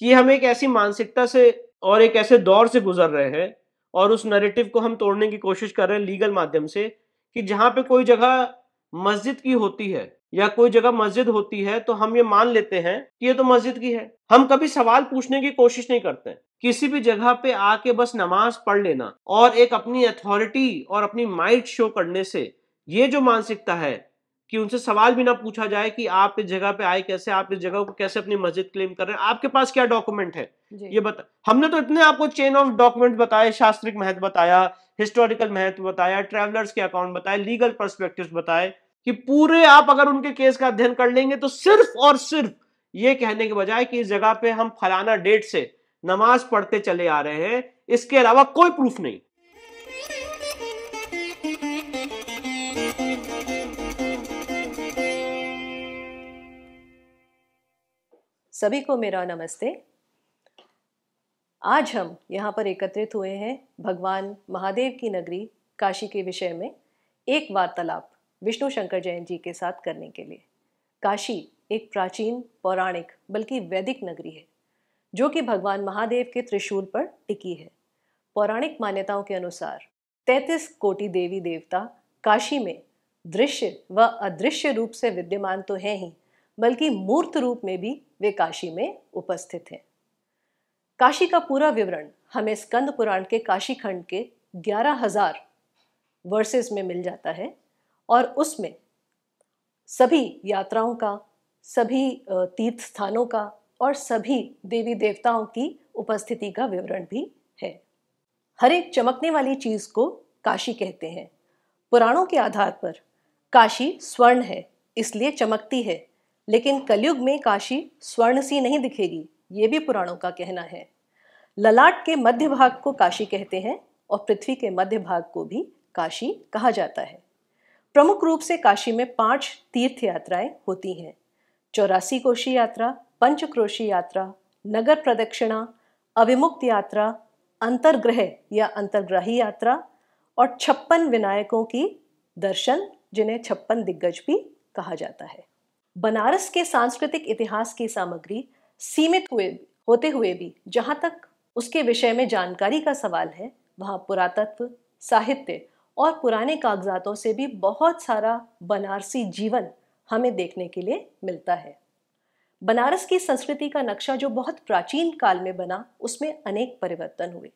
कि हम एक ऐसी मानसिकता से और एक ऐसे दौर से गुजर रहे हैं और उस नरेटिव को हम तोड़ने की कोशिश कर रहे हैं लीगल माध्यम से कि जहां पे कोई जगह मस्जिद की होती है या कोई जगह मस्जिद होती है तो हम ये मान लेते हैं कि ये तो मस्जिद की है हम कभी सवाल पूछने की कोशिश नहीं करते किसी भी जगह पे आके बस नमाज पढ़ लेना और एक अपनी अथॉरिटी और अपनी माइट शो करने से ये जो मानसिकता है कि उनसे सवाल भी ना पूछा जाए कि आप इस जगह पे आए कैसे आप इस जगह को कैसे अपनी मस्जिद क्लेम कर रहे हैं आपके पास क्या डॉक्यूमेंट है ये बता हमने तो इतने आपको चेन ऑफ डॉक्यूमेंट बताए शास्त्रिक महत्व बताया हिस्टोरिकल महत्व बताया ट्रेवलर्स के अकाउंट बताए लीगल परस्पेक्टिव बताए कि पूरे आप अगर उनके केस का अध्ययन कर लेंगे तो सिर्फ और सिर्फ ये कहने के बजाय कि इस जगह पे हम फलाना डेट से नमाज पढ़ते चले आ रहे हैं इसके अलावा कोई प्रूफ नहीं सभी को मेरा नमस्ते आज हम यहाँ पर एकत्रित हुए हैं भगवान महादेव की नगरी काशी के विषय में एक वार्तालाप विष्णु शंकर जैन जी के साथ करने के लिए काशी एक प्राचीन पौराणिक बल्कि वैदिक नगरी है जो कि भगवान महादेव के त्रिशूल पर टिकी है पौराणिक मान्यताओं के अनुसार 33 कोटि देवी देवता काशी में दृश्य व अदृश्य रूप से विद्यमान तो हैं ही बल्कि मूर्त रूप में भी वे काशी में उपस्थित हैं काशी का पूरा विवरण हमें स्कंद पुराण के काशी खंड के ग्यारह हजार वर्सेस में मिल जाता है और उसमें सभी यात्राओं का सभी तीर्थ स्थानों का और सभी देवी देवताओं की उपस्थिति का विवरण भी है हर एक चमकने वाली चीज़ को काशी कहते हैं पुराणों के आधार पर काशी स्वर्ण है इसलिए चमकती है लेकिन कलयुग में काशी स्वर्ण सी नहीं दिखेगी ये भी पुराणों का कहना है ललाट के मध्य भाग को काशी कहते हैं और पृथ्वी के मध्य भाग को भी काशी कहा जाता है प्रमुख रूप से काशी में पांच तीर्थ यात्राएं होती हैं चौरासी कोशी यात्रा पंचक्रोशी यात्रा नगर प्रदक्षिणा अभिमुक्त यात्रा अंतर्ग्रह या अंतर्ग्रही यात्रा और छप्पन विनायकों की दर्शन जिन्हें छप्पन दिग्गज भी कहा जाता है बनारस के सांस्कृतिक इतिहास की सामग्री सीमित हुए होते हुए भी जहाँ तक उसके विषय में जानकारी का सवाल है वहाँ पुरातत्व साहित्य और पुराने कागजातों से भी बहुत सारा बनारसी जीवन हमें देखने के लिए मिलता है बनारस की संस्कृति का नक्शा जो बहुत प्राचीन काल में बना उसमें अनेक परिवर्तन हुए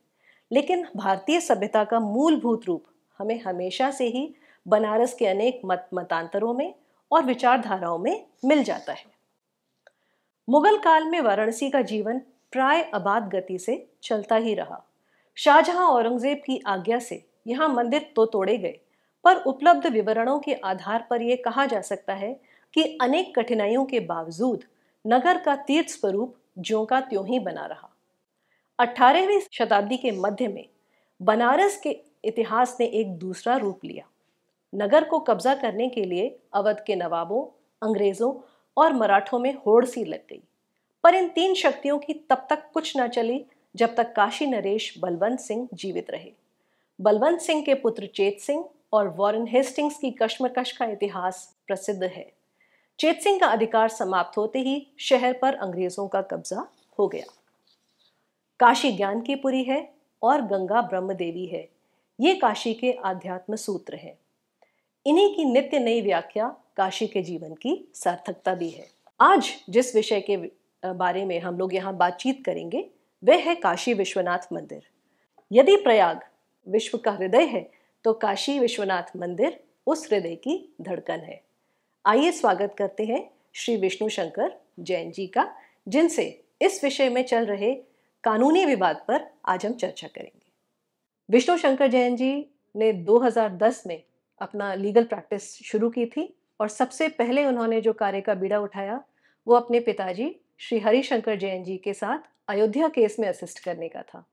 लेकिन भारतीय सभ्यता का मूलभूत रूप हमें हमेशा से ही बनारस के अनेक मत मतांतरों में और विचारधाराओं में मिल जाता है मुगल काल में वाराणसी का जीवन प्राय आबाद गति से चलता ही रहा शाहजहां औरंगजेब की आज्ञा से यहाँ मंदिर तो तोड़े गए पर उपलब्ध विवरणों के आधार पर यह कहा जा सकता है कि अनेक कठिनाइयों के बावजूद नगर का तीर्थ स्वरूप ज्यो का त्यों ही बना रहा अठारहवीं शताब्दी के मध्य में बनारस के इतिहास ने एक दूसरा रूप लिया नगर को कब्जा करने के लिए अवध के नवाबों अंग्रेज़ों और मराठों में होड़ सी लग गई पर इन तीन शक्तियों की तब तक कुछ न चली जब तक काशी नरेश बलवंत सिंह जीवित रहे बलवंत सिंह के पुत्र चेत सिंह और वॉरेन हेस्टिंग्स की कश्मकश का इतिहास प्रसिद्ध है चेत सिंह का अधिकार समाप्त होते ही शहर पर अंग्रेजों का कब्जा हो गया काशी ज्ञान की पुरी है और गंगा ब्रह्म देवी है ये काशी के आध्यात्म सूत्र हैं इन्हीं की नित्य नई व्याख्या काशी के जीवन की सार्थकता भी है आज जिस विषय के बारे में हम लोग यहाँ बातचीत करेंगे वह है काशी विश्वनाथ मंदिर यदि प्रयाग विश्व का हृदय है तो काशी विश्वनाथ मंदिर उस हृदय की धड़कन है आइए स्वागत करते हैं श्री विष्णु शंकर जैन जी का जिनसे इस विषय में चल रहे कानूनी विवाद पर आज हम चर्चा करेंगे विष्णु शंकर जैन जी ने 2010 में अपना लीगल प्रैक्टिस शुरू की थी और सबसे पहले उन्होंने जो कार्य का बीड़ा उठाया वो अपने पिताजी श्री हरिशंकर जैन जी के साथ अयोध्या केस में असिस्ट करने का था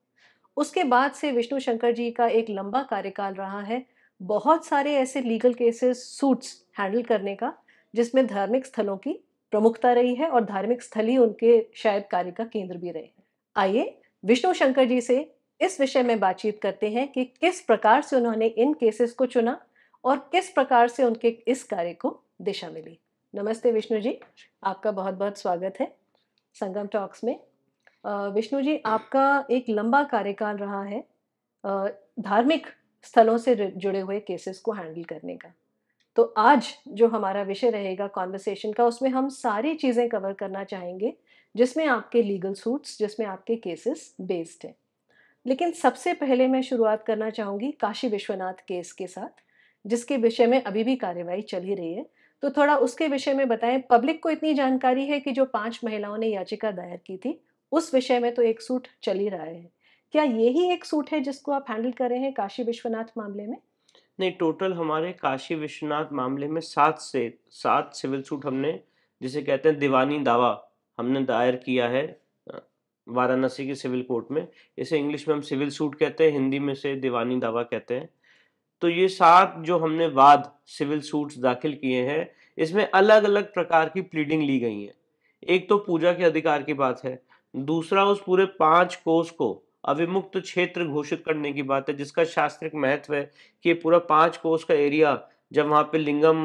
उसके बाद से विष्णु शंकर जी का एक लंबा कार्यकाल रहा है बहुत सारे ऐसे लीगल केसेस सूट्स हैंडल करने का जिसमें धार्मिक स्थलों की प्रमुखता रही है और धार्मिक स्थल ही उनके शायद कार्य का केंद्र भी रहे हैं आइए विष्णु शंकर जी से इस विषय में बातचीत करते हैं कि किस प्रकार से उन्होंने इन केसेस को चुना और किस प्रकार से उनके इस कार्य को दिशा मिली नमस्ते विष्णु जी आपका बहुत बहुत स्वागत है संगम टॉक्स में विष्णु जी आपका एक लंबा कार्यकाल रहा है धार्मिक स्थलों से जुड़े हुए केसेस को हैंडल करने का तो आज जो हमारा विषय रहेगा कॉन्वर्सेशन का उसमें हम सारी चीज़ें कवर करना चाहेंगे जिसमें आपके लीगल सूट्स जिसमें आपके केसेस बेस्ड हैं लेकिन सबसे पहले मैं शुरुआत करना चाहूँगी काशी विश्वनाथ केस के साथ जिसके विषय में अभी भी कार्यवाही चल ही रही है तो थोड़ा उसके विषय में बताएं पब्लिक को इतनी जानकारी है कि जो पांच महिलाओं ने याचिका दायर की थी उस विषय में तो एक सूट चल ही रहा है क्या यही एक सूट है जिसको आप हैंडल कर रहे हैं काशी विश्वनाथ मामले में नहीं टोटल हमारे काशी विश्वनाथ मामले में सात से सात सिविल सूट हमने जिसे कहते हैं दीवानी दावा हमने दायर किया है वाराणसी के सिविल कोर्ट में इसे इंग्लिश में हम सिविल सूट कहते हैं हिंदी में से दीवानी दावा कहते हैं तो ये सात जो हमने वाद सिविल सूट्स दाखिल किए हैं इसमें अलग अलग प्रकार की प्लीडिंग ली गई है एक तो पूजा के अधिकार की बात है दूसरा उस पूरे पांच कोष को अभिमुक्त क्षेत्र घोषित करने की बात है जिसका शास्त्रिक महत्व है कि पूरा पांच कोष का एरिया जब वहाँ पे लिंगम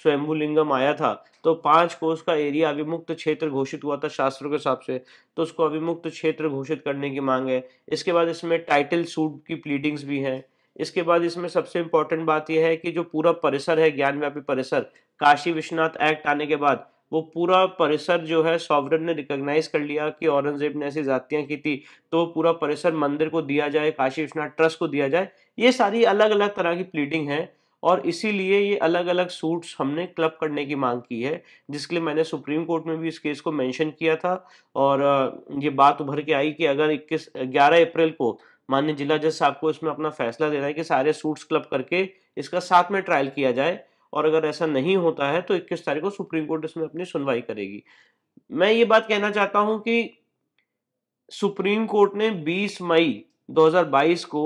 स्वयंभू लिंगम आया था तो पांच कोष का एरिया अभिमुक्त क्षेत्र घोषित हुआ था शास्त्रों के हिसाब से तो उसको अभिमुक्त क्षेत्र घोषित करने की मांग है इसके बाद इसमें टाइटल सूट की प्लीडिंग्स भी हैं इसके बाद इसमें सबसे इम्पोर्टेंट बात यह है कि जो पूरा परिसर है व्यापी परिसर काशी विश्वनाथ एक्ट आने के बाद वो पूरा परिसर जो है सॉवरन ने रिकॉग्नाइज कर लिया कि औरंगजेब ने ऐसी जातियां की थी तो पूरा परिसर मंदिर को दिया जाए काशी विश्वनाथ ट्रस्ट को दिया जाए ये सारी अलग अलग तरह की प्लीडिंग है और इसीलिए ये अलग अलग सूट्स हमने क्लब करने की मांग की है जिसके लिए मैंने सुप्रीम कोर्ट में भी इस केस को मेंशन किया था और ये बात उभर के आई कि अगर इक्कीस ग्यारह अप्रैल को मान्य जिला जज साहब को इसमें अपना फैसला देना है कि सारे सूट्स क्लब करके इसका साथ में ट्रायल किया जाए और अगर ऐसा नहीं होता है तो इक्कीस तारीख को सुप्रीम कोर्ट इसमें अपनी सुनवाई करेगी मैं ये बात कहना चाहता हूं कि सुप्रीम कोर्ट ने 20 मई 2022 को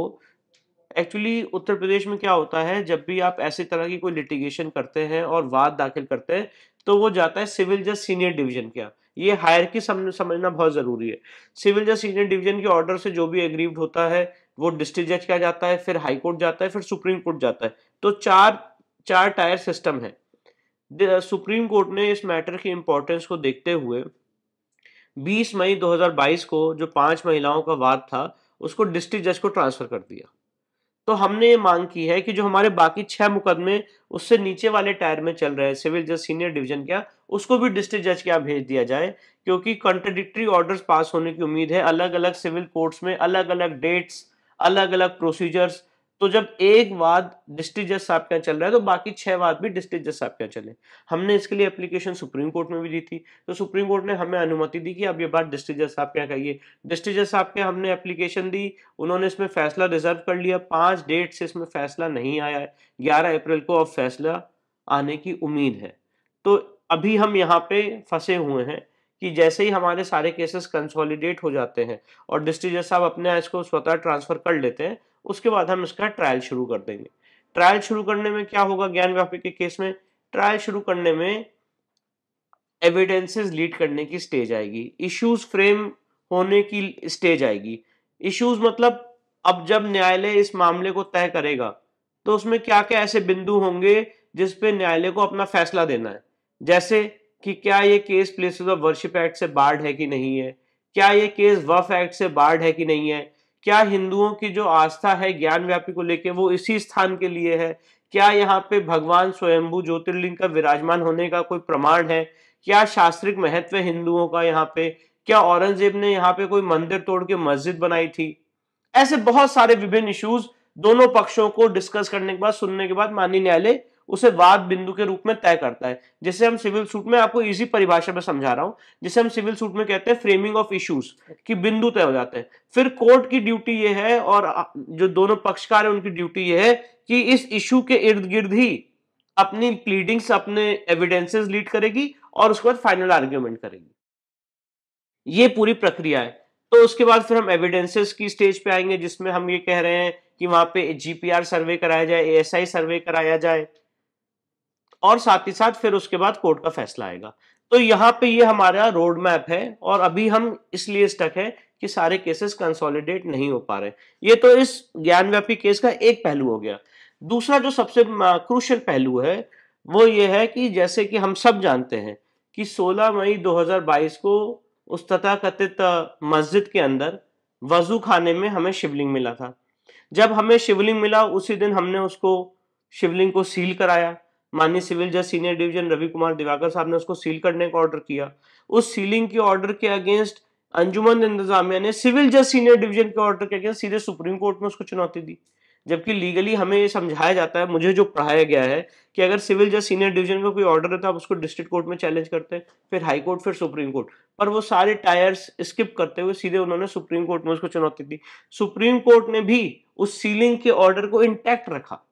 एक्चुअली उत्तर प्रदेश में क्या होता है जब भी आप ऐसे तरह की कोई लिटिगेशन करते हैं और वाद दाखिल करते हैं तो वो जाता है सिविल जज सीनियर डिवीजन क्या ये हायर की समझना बहुत ज़रूरी है सिविल जज सीनियर डिवीजन के ऑर्डर से जो भी एग्रीव्ड होता है वो डिस्ट्रिक्ट जज क्या जाता है फिर हाई कोर्ट जाता है फिर सुप्रीम कोर्ट जाता है तो चार चार टायर सिस्टम है सुप्रीम कोर्ट ने इस मैटर की इम्पोर्टेंस को देखते हुए 20 मई 2022 को जो पांच महिलाओं का वाद था उसको डिस्ट्रिक्ट जज को ट्रांसफर कर दिया तो हमने ये मांग की है कि जो हमारे बाकी छह मुकदमे उससे नीचे वाले टायर में चल रहे हैं सिविल जज सीनियर डिवीजन क्या उसको भी डिस्ट्रिक्ट जज क्या भेज दिया जाए क्योंकि कंट्रोडिक्ट्री ऑर्डर्स पास होने की उम्मीद है अलग अलग सिविल कोर्ट्स में अलग अलग डेट्स अलग अलग प्रोसीजर्स तो जब एक वाद डिस्ट्रिक्ट जज साहब के यहाँ चल रहा है तो बाकी छह वाद भी डिस्ट्रिक्ट जज साहब के यहाँ चले हमने इसके लिए एप्लीकेशन सुप्रीम कोर्ट में भी दी थी तो सुप्रीम कोर्ट ने हमें अनुमति दी कि अब ये बात डिस्ट्रिक्ट जज साहब के यहाँ कहिए डिस्ट्रिक्ट जज साहब के हमने एप्लीकेशन दी उन्होंने इसमें फैसला रिजर्व कर लिया पांच डेट से इसमें फैसला नहीं आया है ग्यारह अप्रैल को अब फैसला आने की उम्मीद है तो अभी हम यहाँ पे फंसे हुए हैं कि जैसे ही हमारे सारे केसेस कंसोलिडेट हो जाते हैं और डिस्ट्रिक्ट जज साहब अपने इसको स्वतः ट्रांसफर कर लेते हैं उसके बाद हम इसका ट्रायल शुरू कर देंगे ट्रायल शुरू करने में क्या होगा ज्ञान व्यापी के केस में ट्रायल शुरू करने में एविडेंसेस लीड करने की स्टेज आएगी इश्यूज फ्रेम होने की स्टेज आएगी इश्यूज मतलब अब जब न्यायालय इस मामले को तय करेगा तो उसमें क्या क्या ऐसे बिंदु होंगे जिस पे न्यायालय को अपना फैसला देना है जैसे कि क्या ये case places of worship act से बार्ड है कि नहीं है क्या ये केस वफ एक्ट से बार्ड है कि नहीं है क्या हिंदुओं की जो आस्था है ज्ञान व्यापी को लेके वो इसी स्थान के लिए है क्या यहाँ पे भगवान स्वयंभू ज्योतिर्लिंग का विराजमान होने का कोई प्रमाण है क्या शास्त्रिक महत्व है हिंदुओं का यहाँ पे क्या औरंगजेब ने यहाँ पे कोई मंदिर तोड़ के मस्जिद बनाई थी ऐसे बहुत सारे विभिन्न इश्यूज दोनों पक्षों को डिस्कस करने के बाद सुनने के बाद माननीय न्यायालय उसे वाद बिंदु के रूप में तय करता है जैसे हम सिविल सूट में आपको इजी परिभाषा में समझा रहा हूं जिसे हम सिविल सूट में कहते हैं फ्रेमिंग ऑफ इश्यूज कि बिंदु तय हो जाते हैं फिर कोर्ट की ड्यूटी ये है और जो दोनों पक्षकार है उनकी ड्यूटी ये है कि इस इशू के इर्द गिर्द ही अपनी प्लीडिंग्स अपने एविडेंसेस लीड करेगी और उसके बाद फाइनल आर्ग्यूमेंट करेगी ये पूरी प्रक्रिया है तो उसके बाद फिर हम एविडेंसेस की स्टेज पे आएंगे जिसमें हम ये कह रहे हैं कि वहां पे जीपीआर सर्वे कराया जाए एएसआई सर्वे कराया जाए और साथ ही साथ फिर उसके बाद कोर्ट का फैसला आएगा तो यहाँ पे ये हमारा रोड मैप है और अभी हम इसलिए स्टक है कि सारे केसेस कंसोलिडेट नहीं हो पा रहे ये तो इस ज्ञानव्यापी केस का एक पहलू हो गया दूसरा जो सबसे क्रूशल पहलू है वो ये है कि जैसे कि हम सब जानते हैं कि 16 मई 2022 को उस तथाकथित मस्जिद के अंदर वजू खाने में हमें शिवलिंग मिला था जब हमें शिवलिंग मिला उसी दिन हमने उसको शिवलिंग को सील कराया माननीय सिविल जज सीनियर डिवीजन रवि कुमार दिवाकर साहब ने उसको सील करने का ऑर्डर किया उस सीलिंग के ऑर्डर के अगेंस्ट अंजुमन इंतजामिया ने सिविल जज सीनियर डिवीजन के ऑर्डर के अगेंस्ट सीधे सुप्रीम कोर्ट में उसको चुनौती दी जबकि लीगली हमें ये समझाया जाता है मुझे जो पढ़ाया गया है कि अगर सिविल जज सीनियर डिवीजन का कोई ऑर्डर है तो आप उसको डिस्ट्रिक्ट कोर्ट में चैलेंज करते हैं फिर हाई कोर्ट फिर सुप्रीम कोर्ट पर वो सारे टायर्स स्किप करते हुए सीधे उन्होंने सुप्रीम कोर्ट में उसको चुनौती दी सुप्रीम कोर्ट ने भी उस सीलिंग के ऑर्डर को इंटैक्ट रखा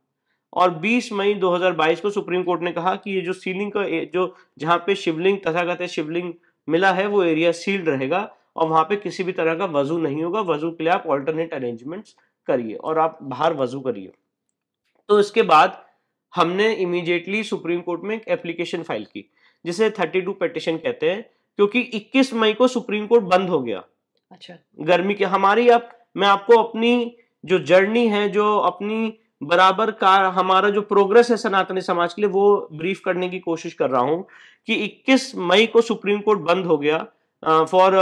और 20 मई 2022 को सुप्रीम कोर्ट ने कहा कि ये जो सीलिंग का जो जहां पे शिवलिंग तथाकथित शिवलिंग मिला है वो एरिया सील्ड रहेगा और वहां पे किसी भी तरह का वजू नहीं होगा वजू के लिए आप ऑल्टरनेट अरेंजमेंट करिए और आप बाहर वजू करिए तो इसके बाद हमने इमीडिएटली सुप्रीम कोर्ट में एक एप्लीकेशन फाइल की जिसे 32 पिटिशन कहते हैं क्योंकि 21 मई को सुप्रीम कोर्ट बंद हो गया अच्छा गर्मी के हमारी आप मैं आपको अपनी जो जर्नी है जो अपनी बराबर का हमारा जो प्रोग्रेस है सनातनी समाज के लिए वो ब्रीफ करने की कोशिश कर रहा हूं कि 21 मई को सुप्रीम कोर्ट बंद हो गया फॉर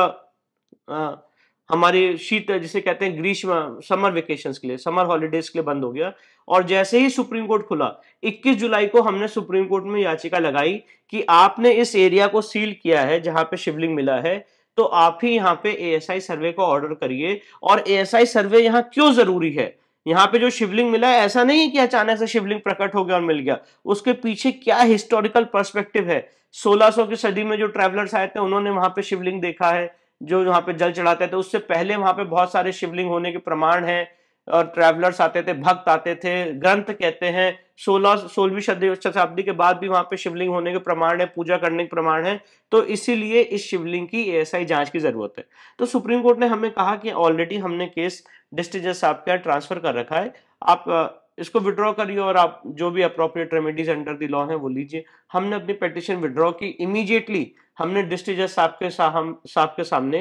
हमारे शीत जिसे कहते हैं ग्रीष्म समर वेकेशन के लिए समर हॉलीडेज के लिए बंद हो गया और जैसे ही सुप्रीम कोर्ट खुला 21 जुलाई को हमने सुप्रीम कोर्ट में याचिका लगाई कि आपने इस एरिया को सील किया है जहां पे शिवलिंग मिला है तो आप ही यहाँ पे एएसआई सर्वे को ऑर्डर करिए और एएसआई सर्वे यहाँ क्यों जरूरी है यहाँ पे जो शिवलिंग मिला है ऐसा नहीं है कि अचानक से शिवलिंग प्रकट हो गया और मिल गया उसके पीछे क्या हिस्टोरिकल पर्सपेक्टिव है 1600 की सदी में जो ट्रेवलर्स आए थे उन्होंने वहां पे शिवलिंग देखा है जो यहाँ पे जल चढ़ाते थे उससे पहले वहां पे बहुत सारे शिवलिंग होने के प्रमाण हैं और ट्रैवलर्स आते थे भक्त आते थे ग्रंथ कहते हैं सोलह सोलहवीं शताब्दी के बाद भी वहां पे शिवलिंग होने के प्रमाण है पूजा करने के प्रमाण है तो इसीलिए इस शिवलिंग की एएसआई जांच की जरूरत है तो सुप्रीम कोर्ट ने हमें कहा कि ऑलरेडी हमने केस डिस्ट्रिक्ट जज साहब के ट्रांसफर कर रखा है आप इसको विड्रॉ करिए और आप जो भी appropriate remedies under the law है वो लीजिए हमने अपनी पिटिशन विड्रॉ की इमीजिएटली हमने डिस्ट्रिक्ट जज साहब के साहब के सामने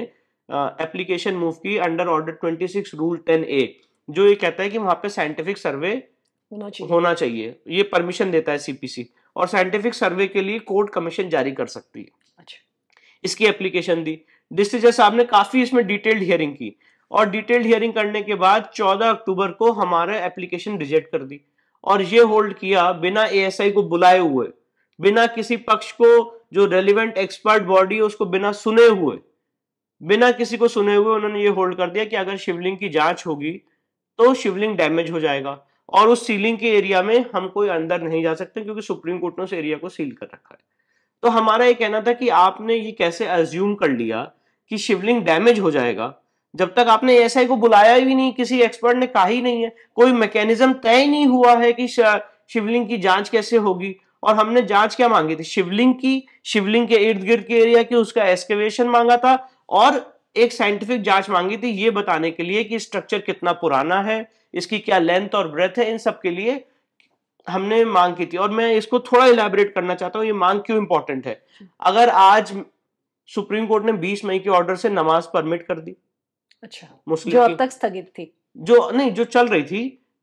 एप्लीकेशन मूव की under order twenty six rule ten A जो ये कहता है कि वहां पे साइंटिफिक सर्वे होना चाहिए होना चाहिए ये परमिशन देता है सीपीसी और साइंटिफिक सर्वे के लिए कोर्ट कमीशन जारी कर सकती है अच्छा इसकी एप्लीकेशन दी डिस्ट्रिक्ट जज साहब ने काफी इसमें डिटेल्ड हियरिंग की और डिटेल्ड हियरिंग करने के बाद 14 अक्टूबर को हमारा एप्लीकेशन रिजेक्ट कर दी और ये होल्ड किया बिना एएसआई को बुलाए हुए बिना किसी पक्ष को जो रेलिवेंट एक्सपर्ट बॉडी है उसको बिना सुने हुए बिना किसी को सुने हुए उन्होंने ये होल्ड कर दिया कि अगर शिवलिंग की जांच होगी तो शिवलिंग डैमेज हो जाएगा और उस सीलिंग के एरिया में हम कोई अंदर नहीं जा सकते क्योंकि सुप्रीम कोर्ट ने उस एरिया को सील कर रखा है तो हमारा ये कहना था कि आपने ये कैसे अज्यूम कर लिया कि शिवलिंग डैमेज हो जाएगा जब तक आपने एस को बुलाया ही नहीं किसी एक्सपर्ट ने कहा ही नहीं है कोई मैकेनिज्म तय नहीं हुआ है कि शिवलिंग की जांच कैसे होगी और हमने जांच क्या मांगी थी शिवलिंग की शिवलिंग के इर्द गिर्द के एरिया की उसका एक्सकेवेशन मांगा था और एक साइंटिफिक जांच मांगी थी ये बताने के लिए कि स्ट्रक्चर कितना पुराना है इसकी क्या लेंथ और ब्रेथ है इन सब के लिए हमने मांग की थी और मैं इसको थोड़ा इलेबोरेट करना चाहता हूँ ये मांग क्यों इंपॉर्टेंट है अगर आज सुप्रीम कोर्ट ने 20 मई के ऑर्डर से नमाज परमिट कर दी अच्छा मुस्लिम जो अब तक स्थगित थी जो नहीं जो चल रही थी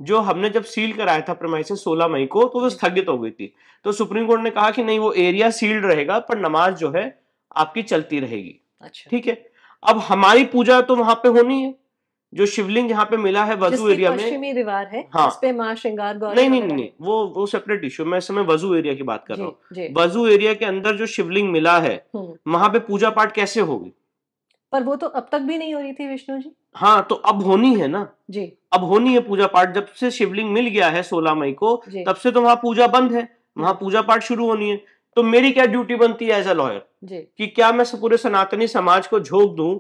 जो हमने जब सील कराया था से सोलह मई को तो वो स्थगित हो गई थी तो सुप्रीम कोर्ट ने कहा कि नहीं वो एरिया सील्ड रहेगा पर नमाज जो है आपकी चलती रहेगी अच्छा ठीक है अब हमारी पूजा तो वहां पे होनी है जो शिवलिंग यहाँ पे मिला है वजू एरिया में दीवार है हाँ पे माँ नहीं नहीं नहीं वो वो सेपरेट इश्यू मैं समय वजू एरिया की बात कर रहा हूँ वजू एरिया के अंदर जो शिवलिंग मिला है हम्म। वहां पे पूजा पाठ कैसे होगी पर वो तो अब तक भी नहीं हो रही थी विष्णु जी हाँ तो अब होनी है ना जी अब होनी है पूजा पाठ जब से शिवलिंग मिल गया है सोलह मई को तब से तो वहाँ पूजा बंद है वहाँ पूजा पाठ शुरू होनी है तो मेरी क्या ड्यूटी बनती है एज अ लॉयर कि क्या मैं पूरे सनातनी समाज को झोंक दूं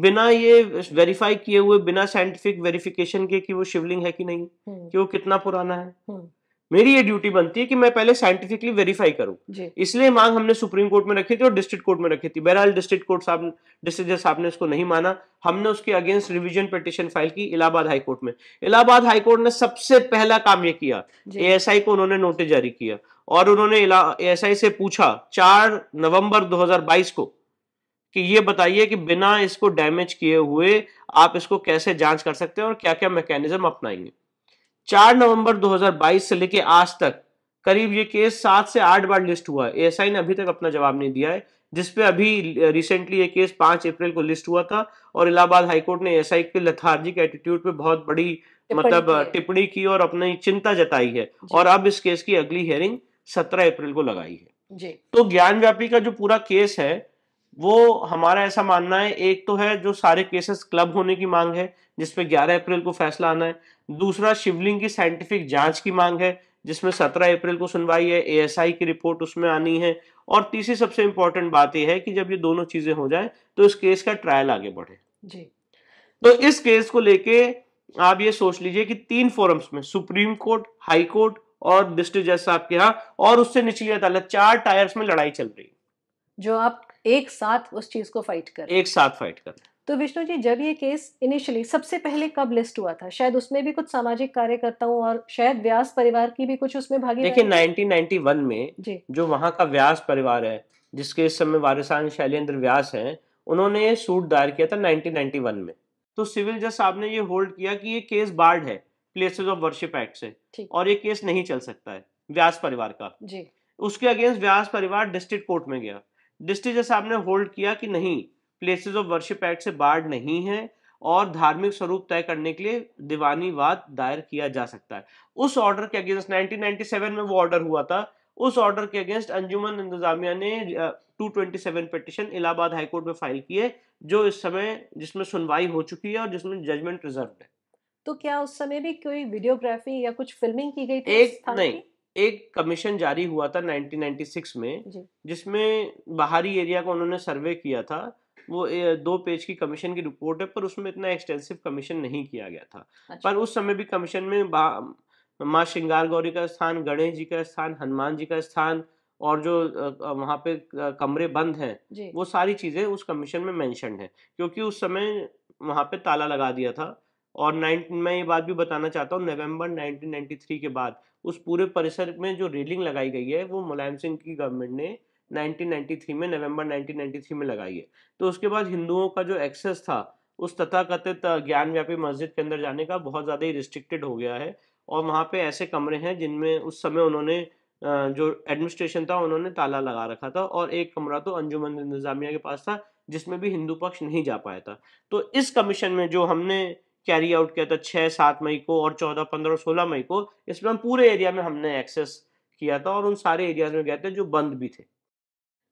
बिना ये वेरीफाई किए हुए बिना साइंटिफिक वेरिफिकेशन के कि वो शिवलिंग है कि नहीं हम्म। कि वो कितना पुराना है हम्म। मेरी ये ड्यूटी बनती है कि मैं पहले साइंटिफिकली वेरीफाई करूं इसलिए मांग हमने सुप्रीम कोर्ट में रखी थी और डिस्ट्रिक्ट कोर्ट में रखी थी बहरहाल डिस्ट्रिक्ट कोर्ट साहब डिस्ट्रिक्ट जज साहब ने इसको नहीं माना हमने उसके अगेंस्ट रिविजन पिटिशन फाइल की इलाहाबाद हाई कोर्ट में इलाहाबाद हाई कोर्ट ने सबसे पहला काम ये किया एएसआई को उन्होंने नोटिस जारी किया और उन्होंने एस से पूछा 4 नवंबर 2022 को कि ये बताइए कि बिना इसको डैमेज किए हुए आप इसको कैसे जांच कर सकते हैं और क्या क्या मैकेनिज्म अपनाएंगे 4 नवंबर 2022 से लेके आज तक करीब ये केस सात से आठ बार लिस्ट हुआ है एस ने अभी तक अपना जवाब नहीं दिया है जिसपे अभी रिसेंटली ये केस पांच अप्रैल को लिस्ट हुआ था और इलाहाबाद हाईकोर्ट ने एस के लथार्जिक एटीट्यूड पे बहुत बड़ी मतलब टिप्पणी की और अपनी चिंता जताई है और अब इस केस की अगली हेयरिंग सत्रह अप्रैल को लगाई है जी तो ज्ञान व्यापी का जो पूरा केस है वो हमारा ऐसा मानना है एक तो है जो सारे केसेस क्लब होने की मांग है जिसपे 11 अप्रैल को फैसला आना है दूसरा शिवलिंग की साइंटिफिक जांच की मांग है जिसमें 17 अप्रैल को सुनवाई है एएसआई की रिपोर्ट उसमें आनी है और तीसरी सबसे इंपॉर्टेंट बात यह है कि जब ये दोनों चीजें हो जाए तो इस केस का ट्रायल आगे बढ़े जी तो इस केस को लेके आप ये सोच लीजिए कि तीन फोरम्स में सुप्रीम कोर्ट हाई कोर्ट और डिस्ट्रिक्ट जज साहब के यहाँ और उससे निचली अदालत चार टायर्स में लड़ाई चल रही जो आप एक साथ उस चीज को फाइट कर एक साथ फाइट कर तो विष्णु जी जब ये केस इनिशियली सबसे पहले कब लिस्ट हुआ था शायद उसमें भी कुछ सामाजिक कार्यकर्ताओं और शायद व्यास परिवार की भी कुछ उसमें भागी देखिए 1991 में जो वहां का व्यास परिवार है जिसके इस समय वारिसान शैलेंद्र व्यास हैं उन्होंने सूट दायर किया था 1991 में तो सिविल जज साहब ने ये होल्ड किया कि ये केस बार्ड है प्लेसेस ऑफ वर्शिप एक्ट से और ये केस नहीं चल सकता है व्यास परिवार का जी उसके अगेंस्ट व्यास परिवार डिस्ट्रिक्ट कोर्ट में गया डिस्ट्रिक्ट जज साहब ने होल्ड किया कि नहीं प्लेसेस ऑफ वर्शिप एक्ट से बाढ़ नहीं है और धार्मिक स्वरूप तय करने के लिए दीवानी वाद दायर किया जा सकता है उस ऑर्डर के अगेंस्ट 1997 में वो ऑर्डर हुआ था उस ऑर्डर के अगेंस्ट अंजुमन इंतजामिया ने 227 पिटिशन इलाहाबाद हाईकोर्ट में फाइल किए जो इस समय जिसमें सुनवाई हो चुकी है और जिसमें जजमेंट रिजर्व है तो क्या उस समय भी कोई वीडियोग्राफी या कुछ फिल्मिंग की गई थी एक नहीं एक कमीशन जारी हुआ था 1996 में जिसमें बाहरी एरिया का उन्होंने सर्वे किया था वो दो पेज की कमीशन की रिपोर्ट है पर उसमें इतना एक्सटेंसिव कमीशन नहीं किया गया था अच्छा। पर उस समय भी कमीशन में माँ श्रृंगार गौरी का स्थान गणेश जी का स्थान हनुमान जी का स्थान और जो वहाँ पे कमरे बंद हैं वो सारी चीज़ें उस कमीशन में मेंशन है क्योंकि उस समय वहाँ पे ताला लगा दिया था और नाइन मैं ये बात भी बताना चाहता हूँ नवंबर 1993 के बाद उस पूरे परिसर में जो रेलिंग लगाई गई है वो मुलायम सिंह की गवर्नमेंट ने 1993 में नवंबर 1993 में लगाई है तो उसके बाद हिंदुओं का जो एक्सेस था उस तथाकथित ज्ञान व्यापी मस्जिद के अंदर जाने का बहुत ज़्यादा ही रिस्ट्रिक्टेड हो गया है और वहाँ पे ऐसे कमरे हैं जिनमें उस समय उन्होंने जो एडमिनिस्ट्रेशन था उन्होंने ताला लगा रखा था और एक कमरा तो अंजुमन इंतज़ामिया के पास था जिसमें भी हिंदू पक्ष नहीं जा पाया था तो इस कमीशन में जो हमने कैरी आउट किया था छः सात मई को और चौदह पंद्रह सोलह मई को इसमें हम पूरे एरिया में हमने एक्सेस किया था और उन सारे एरियाज में गए थे जो बंद भी थे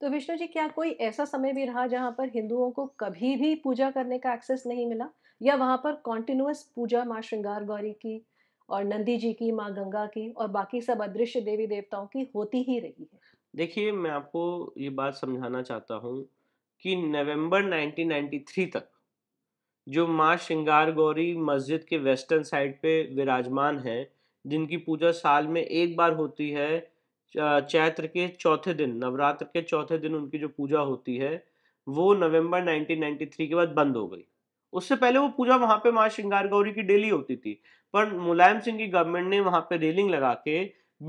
तो विष्णु जी क्या कोई ऐसा समय भी रहा जहाँ पर हिंदुओं को कभी भी पूजा करने का एक्सेस नहीं मिला या वहाँ पर कॉन्टिन्यूस पूजा माँ श्रृंगार गौरी की और नंदी जी की माँ गंगा की और बाकी सब अदृश्य देवी देवताओं की होती ही रही है देखिए मैं आपको ये बात समझाना चाहता हूँ कि नवंबर 1993 तक जो माँ श्रृंगार गौरी मस्जिद के वेस्टर्न साइड पे विराजमान है जिनकी पूजा साल में एक बार होती है चैत्र के चौथे दिन नवरात्र के चौथे दिन उनकी जो पूजा होती है वो नवंबर 1993 के बाद बंद हो गई उससे पहले वो पूजा वहाँ पे माँ श्रृंगार गौरी की डेली होती थी पर मुलायम सिंह की गवर्नमेंट ने वहाँ पे रेलिंग लगा के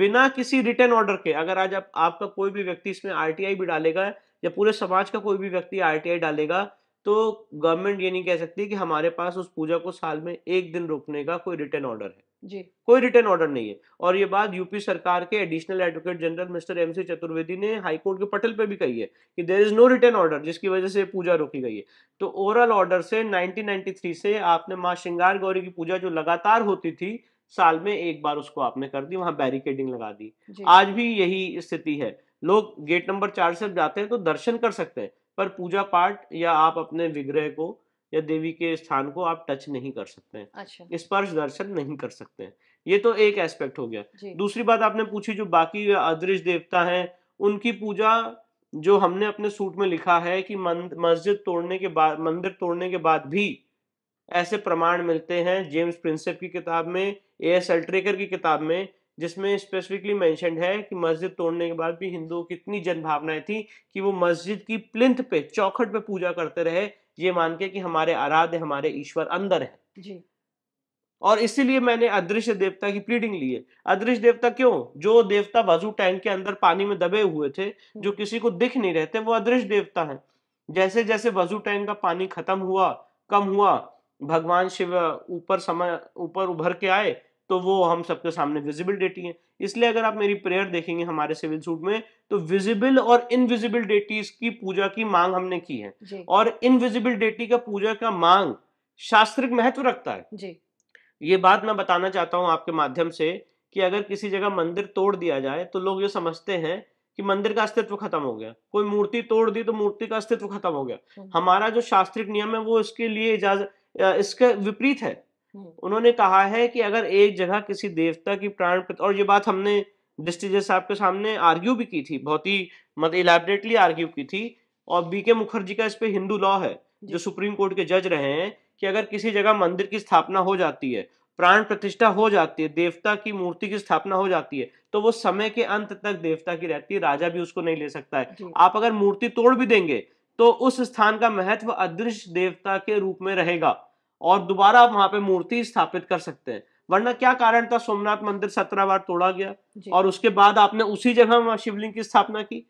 बिना किसी रिटर्न ऑर्डर के अगर आज आप, आपका कोई भी व्यक्ति इसमें आर भी डालेगा या पूरे समाज का कोई भी व्यक्ति आर डालेगा तो गवर्नमेंट ये नहीं कह सकती कि हमारे पास उस पूजा को साल में एक दिन रोकने का कोई रिटर्न ऑर्डर है जी कोई रिटर्न ऑर्डर नहीं है और ये बात यूपी सरकार के additional advocate general mister M C Chaturvedi ने हाईकोर्ट के पटल पे भी कही है कि there is no return order जिसकी वजह से पूजा रोकी गई है तो ओवरऑल ऑर्डर से 1993 से आपने माँ श्रृंगार गौरी की पूजा जो लगातार होती थी साल में एक बार उसको आपने कर दी वहां बैरिकेडिंग लगा दी आज भी यही स्थिति है लोग गेट नंबर चार से जाते हैं तो दर्शन कर सकते हैं पर पूजा पाठ या आप अपने विग्रह को या देवी के स्थान को आप टच नहीं कर सकते हैं अच्छा। स्पर्श दर्शन नहीं कर सकते हैं ये तो एक एस्पेक्ट हो गया दूसरी बात आपने पूछी जो बाकी अदृश्य देवता हैं उनकी पूजा जो हमने अपने सूट में लिखा है कि मस्जिद तोड़ने के बाद मंदिर तोड़ने के बाद भी ऐसे प्रमाण मिलते हैं जेम्स प्रिंसेप की किताब में ए एस एल्ट्रेकर की किताब में जिसमें स्पेसिफिकली मैंशन है कि मस्जिद तोड़ने के बाद भी हिंदुओं की इतनी जनभावनाएं थी कि वो मस्जिद की प्लिंथ पे चौखट पे पूजा करते रहे ये मान के कि हमारे आराध्य हमारे ईश्वर अंदर है जी और इसीलिए मैंने अदृश्य देवता की प्लीडिंग ली है अदृश्य देवता क्यों जो देवता वजू टैंक के अंदर पानी में दबे हुए थे हम्म। जो किसी को दिख नहीं रहते वो अदृश्य देवता हैं जैसे जैसे वजू टैंक का पानी खत्म हुआ कम हुआ भगवान शिव ऊपर समय ऊपर उभर के आए तो वो हम सबके सामने विजिबल डेटी है इसलिए अगर आप मेरी प्रेयर देखेंगे हमारे सिविल सूट में तो विजिबल और इनविजिबल डेटीज की पूजा की मांग हमने की है और इनविजिबल डेटी का पूजा का मांग शास्त्रिक महत्व रखता है जी ये बात मैं बताना चाहता हूँ आपके माध्यम से कि अगर किसी जगह मंदिर तोड़ दिया जाए तो लोग ये समझते हैं कि मंदिर का अस्तित्व खत्म हो गया कोई मूर्ति तोड़ दी तो मूर्ति का अस्तित्व खत्म हो गया हम्म। हमारा जो शास्त्रिक नियम है वो इसके लिए इजाजत इसके विपरीत है हम्म। उन्होंने कहा है कि अगर एक जगह किसी देवता की प्राण और ये बात हमने डिस्ट्रीजर साहब के सामने आर्ग्यू भी की थी बहुत ही मतलब इलेबरेटली आर्ग्यू की थी और बी के मुखर्जी का इस पर हिंदू लॉ है जो सुप्रीम कोर्ट के जज रहे हैं कि अगर किसी जगह मंदिर की स्थापना हो जाती है प्राण प्रतिष्ठा हो जाती है देवता की मूर्ति की स्थापना हो जाती है तो वो समय के अंत तक देवता की रहती है राजा भी उसको नहीं ले सकता है आप अगर मूर्ति तोड़ भी देंगे तो उस स्थान का महत्व अदृश्य देवता के रूप में रहेगा और दोबारा आप वहां पे मूर्ति स्थापित कर सकते हैं वरना क्या कारण था सोमनाथ मंदिर सत्रह बार तोड़ा गया और उसके बाद आपने उसी जगह वहां शिवलिंग की स्थापना की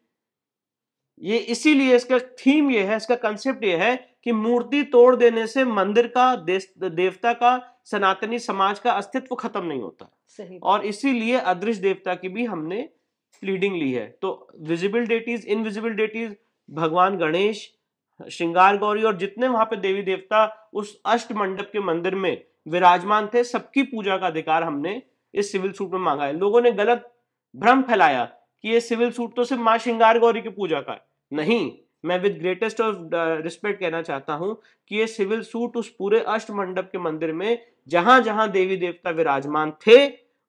ये इसीलिए इसका थीम ये है इसका कंसेप्ट ये है कि मूर्ति तोड़ देने से मंदिर का देवता का सनातनी समाज का अस्तित्व खत्म नहीं होता और इसीलिए अदृश्य देवता की भी हमने लीडिंग ली है तो विजिबल डेटीज इनविजिबल डेटीज भगवान गणेश श्रृंगार गौरी और जितने वहां पे देवी देवता उस अष्ट मंडप के मंदिर में विराजमान थे सबकी पूजा का अधिकार हमने इस सिविल सूट में मांगा है लोगों ने गलत भ्रम फैलाया कि ये सिविल सूट तो सिर्फ माँ श्रृंगार गौरी की पूजा का है नहीं मैं विद ग्रेटेस्ट ऑफ रिस्पेक्ट कहना चाहता हूं कि ये सिविल सूट उस पूरे अष्ट मंडप के मंदिर में जहां जहां देवी देवता विराजमान थे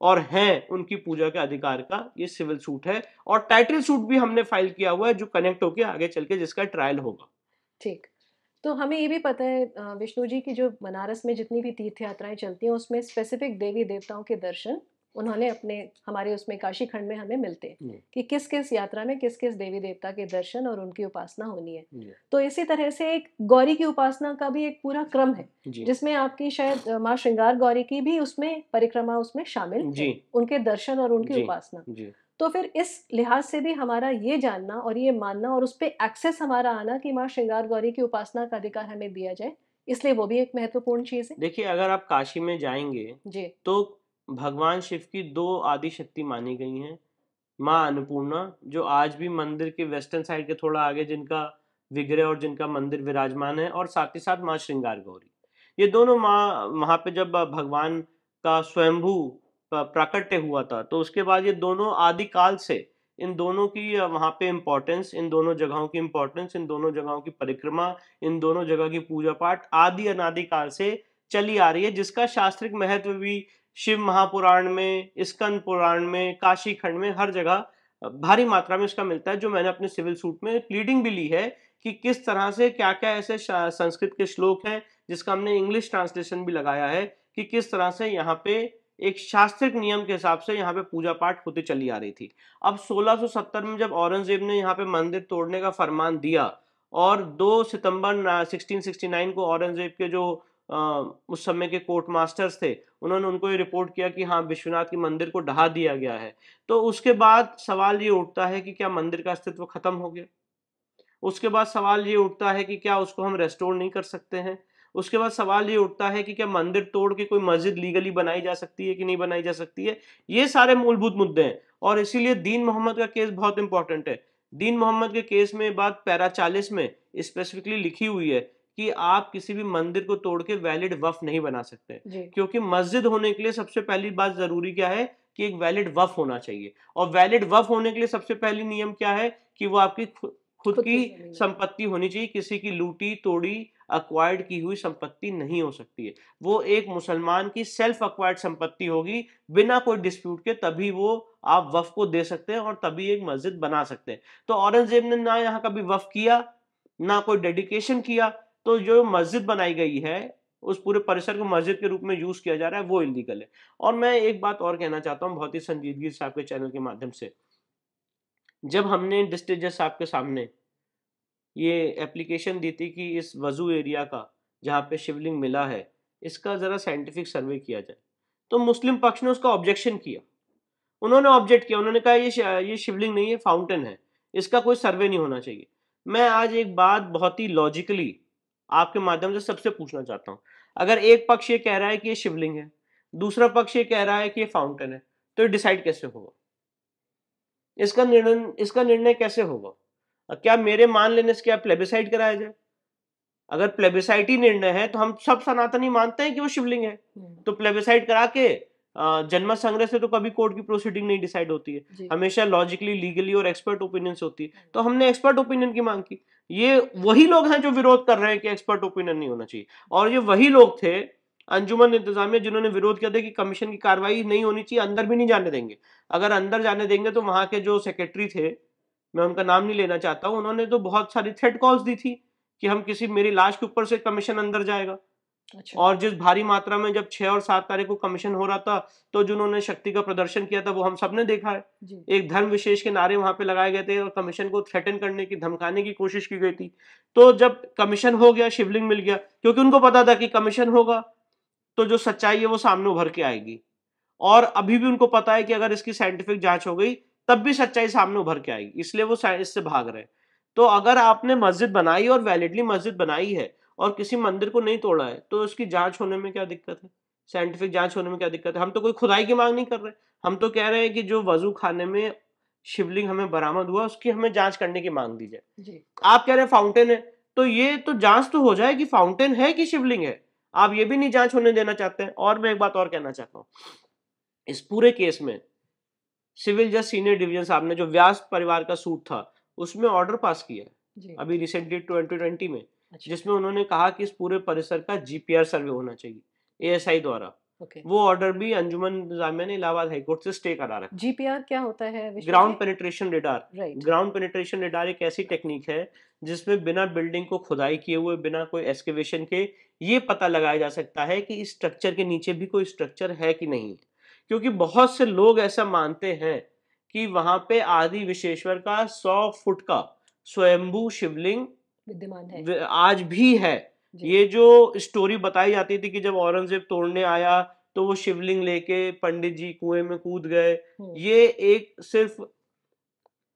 और हैं उनकी पूजा के अधिकार का ये सिविल सूट है और टाइटल सूट भी हमने फाइल किया हुआ है जो कनेक्ट होकर आगे चल के जिसका ट्रायल होगा ठीक तो हमें ये भी पता है विष्णु जी की जो बनारस में जितनी भी तीर्थ यात्राएं चलती हैं उसमें स्पेसिफिक देवी देवताओं के दर्शन उन्होंने अपने हमारे उसमें काशी खंड में हमें मिलते हैं कि किस किस यात्रा में किस किस देवी देवता के दर्शन और उनकी उपासना होनी है तो इसी तरह से एक गौरी की उपासना का भी एक पूरा क्रम है जिसमें आपकी शायद माँ श्रृंगार गौरी की भी उसमें परिक्रमा उसमें शामिल उनके दर्शन और उनकी उपासना तो फिर इस लिहाज से भी हमारा ये जानना और ये मानना और उस पर एक्सेस हमारा आना कि माँ श्रृंगार गौरी की उपासना का अधिकार हमें दिया जाए इसलिए वो भी एक महत्वपूर्ण चीज है देखिए अगर आप काशी में जाएंगे जी तो भगवान शिव की दो आदि शक्ति मानी गई हैं माँ अन्नपूर्णा जो आज भी मंदिर के वेस्टर्न साइड के थोड़ा आगे जिनका विग्रह और जिनका मंदिर विराजमान है और साथ ही साथ माँ श्रृंगार गौरी ये दोनों माँ वहाँ पे जब भगवान का स्वयंभू प्राकट्य हुआ था तो उसके बाद ये दोनों आदिकाल से इन दोनों की वहाँ पे इम्पोर्टेंस इन दोनों जगहों की इम्पोर्टेंस इन दोनों जगहों की परिक्रमा इन दोनों जगह की पूजा पाठ आदि अनादिकाल से चली आ रही है जिसका शास्त्रिक महत्व भी शिव महापुराण में स्कंद पुराण में काशी खंड में हर जगह भारी मात्रा में इसका मिलता है जो मैंने अपने सिविल सूट में प्लीडिंग भी ली है कि किस तरह से क्या क्या ऐसे संस्कृत के श्लोक हैं जिसका हमने इंग्लिश ट्रांसलेशन भी लगाया है कि किस तरह से यहाँ पे एक शास्त्रिक नियम के हिसाब से यहाँ पे पूजा पाठ होते चली आ रही थी अब 1670 में जब औरंगजेब ने यहाँ पे मंदिर तोड़ने का फरमान दिया और 2 सितंबर 1669 को औरंगजेब के जो आ, उस समय के कोर्ट मास्टर्स थे उन्होंने उनको ये रिपोर्ट किया कि हाँ विश्वनाथ के मंदिर को ढहा दिया गया है तो उसके बाद सवाल ये उठता है कि क्या मंदिर का अस्तित्व खत्म हो गया उसके बाद सवाल ये उठता है कि क्या उसको हम रेस्टोर नहीं कर सकते हैं उसके बाद सवाल ये उठता है कि क्या मंदिर तोड़ के कोई मस्जिद लीगली बनाई जा सकती है कि नहीं बनाई जा सकती है ये सारे मूलभूत मुद्दे हैं और इसीलिए दीन मोहम्मद का केस बहुत इंपॉर्टेंट है दीन मोहम्मद के केस में बात पैरा चालीस में स्पेसिफिकली लिखी हुई है कि आप किसी भी मंदिर को तोड़ के वैलिड वफ नहीं बना सकते क्योंकि मस्जिद होने के लिए सबसे पहली बात जरूरी क्या है कि एक वैलिड वफ होना चाहिए और वैलिड वफ होने के लिए सबसे पहली नियम क्या है कि वो आपकी खुद, खुद की संपत्ति होनी चाहिए किसी की लूटी तोड़ी अक्वायर्ड की हुई संपत्ति नहीं हो सकती है वो एक मुसलमान की सेल्फ अक्वायर्ड संपत्ति होगी बिना कोई डिस्प्यूट के तभी वो आप वफ को दे सकते हैं और तभी एक मस्जिद बना सकते हैं तो औरंगजेब ने ना यहाँ कभी वफ किया ना कोई डेडिकेशन किया तो जो मस्जिद बनाई गई है उस पूरे परिसर को मस्जिद के रूप में यूज किया जा रहा है वो इलीगल है और मैं एक बात और कहना चाहता हूँ बहुत ही संजीदगी साहब के चैनल के माध्यम से जब हमने डिस्ट्रिक्ट जज साहब के सामने ये एप्लीकेशन दी थी कि इस वजू एरिया का जहाँ पे शिवलिंग मिला है इसका ज़रा साइंटिफिक सर्वे किया जाए तो मुस्लिम पक्ष ने उसका ऑब्जेक्शन किया उन्होंने ऑब्जेक्ट किया उन्होंने कहा ये ये शिवलिंग नहीं है फाउंटेन है इसका कोई सर्वे नहीं होना चाहिए मैं आज एक बात बहुत ही लॉजिकली आपके माध्यम से सबसे पूछना चाहता हूँ अगर एक पक्ष ये कह रहा है कि ये शिवलिंग है दूसरा पक्ष ये कह रहा है कि ये फाउंटेन है तो ये डिसाइड कैसे होगा इसका निर्णय इसका निर्णय कैसे होगा क्या मेरे मान लेने से क्या प्लेबिसाइड कराया जाए अगर ही निर्णय है तो हम सब सनातनी मानते हैं कि वो शिवलिंग है हम्म। तो प्लेबिसाइट करा के जन्म संग्रह से तो कभी कोर्ट की प्रोसीडिंग नहीं डिसाइड होती है हमेशा लॉजिकली लीगली और एक्सपर्ट ओपिनियन से होती है हम्म। तो हमने एक्सपर्ट ओपिनियन की मांग की ये वही लोग हैं जो विरोध कर रहे हैं कि एक्सपर्ट ओपिनियन नहीं होना चाहिए और ये वही लोग थे अंजुमन इंतजामिया जिन्होंने विरोध किया था कि कमीशन की कार्रवाई नहीं होनी चाहिए अंदर भी नहीं जाने देंगे अगर अंदर जाने देंगे तो वहां के जो सेक्रेटरी थे मैं उनका नाम नहीं लेना चाहता हूँ उन्होंने तो बहुत सारी थ्रेड कॉल्स दी थी कि हम किसी मेरी लाश के ऊपर से कमीशन अंदर जाएगा अच्छा। और जिस भारी मात्रा में जब छह और सात तारीख को कमीशन हो रहा था तो उन्होंने शक्ति का प्रदर्शन किया था वो हम सबने देखा है एक धर्म विशेष के नारे वहां पे लगाए गए थे और कमीशन को थ्रेटन करने की धमकाने की कोशिश की गई थी तो जब कमीशन हो गया शिवलिंग मिल गया क्योंकि उनको पता था कि कमीशन होगा तो जो सच्चाई है वो सामने उभर के आएगी और अभी भी उनको पता है कि अगर इसकी साइंटिफिक जांच हो गई तब भी सच्चाई सामने उभर के आएगी इसलिए वो इससे भाग रहे तो अगर आपने मस्जिद बनाई और वैलिडली मस्जिद बनाई है और किसी मंदिर को नहीं तोड़ा है तो उसकी जांच होने में क्या दिक्कत है साइंटिफिक जांच होने में क्या दिक्कत है हम तो कोई खुदाई की मांग नहीं कर रहे हम तो कह रहे हैं कि जो वजू खाने में शिवलिंग हमें बरामद हुआ उसकी हमें जांच करने की मांग दी जाए आप कह रहे हैं फाउंटेन है तो ये तो जांच तो हो जाए कि फाउंटेन है कि शिवलिंग है आप ये भी नहीं जांच होने देना चाहते हैं और मैं एक बात और कहना चाहता हूँ इस पूरे केस में सिविल जज सीनियर डिवीजन साहब ने जो व्यास परिवार का सूट था उसमें ऑर्डर पास किया अभी रिसेंटली ट्वेंटी ट्वेंटी में अच्छा। जिसमें उन्होंने कहा कि इस पूरे परिसर का जीपीआर सर्वे होना चाहिए एएसआई द्वारा वो ऑर्डर भी अंजुमन निजामिया ने इलाहाबाद हाईकोर्ट से स्टे करा रखा जीपीआर क्या होता है ground penetration radar ground penetration radar एक ऐसी टेक्निक है जिसमें बिना बिल्डिंग को खुदाई किए हुए बिना कोई एक्सकेवेशन के ये पता लगाया जा सकता है कि इस स्ट्रक्चर के नीचे भी कोई स्ट्रक्चर है कि नहीं क्योंकि बहुत से लोग ऐसा मानते हैं कि वहां पे आदि विशेश्वर का सौ फुट का स्वयंभू शिवलिंग विद्यमान है आज भी है ये जो स्टोरी बताई जाती थी कि जब औरंगजेब तोड़ने आया तो वो शिवलिंग लेके पंडित जी कुएं में कूद गए हम्म। ये एक सिर्फ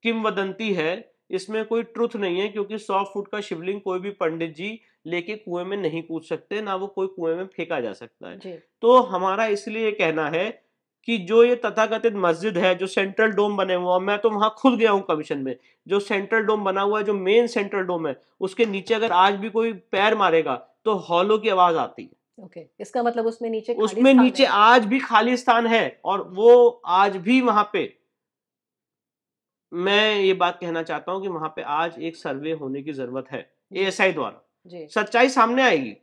किमवदंती है इसमें कोई ट्रुथ नहीं है क्योंकि सौ फुट का शिवलिंग कोई भी पंडित जी लेके कुएं में नहीं कूद सकते ना वो कोई कुएं में फेंका जा सकता है तो हमारा इसलिए कहना है कि जो ये तथाकथित मस्जिद है जो सेंट्रल डोम बने हुआ मैं तो वहां खुद गया हूँ कमीशन में जो सेंट्रल डोम बना हुआ है जो मेन सेंट्रल डोम है उसके नीचे अगर आज भी कोई पैर मारेगा तो हॉलो की आवाज़ आती है ओके okay. इसका मतलब उसमें नीचे उसमें नीचे आज भी खाली स्थान है और वो आज भी वहां पे मैं ये बात कहना चाहता हूँ कि वहां पे आज एक सर्वे होने की जरूरत है एएसआई द्वारा सच्चाई सामने आएगी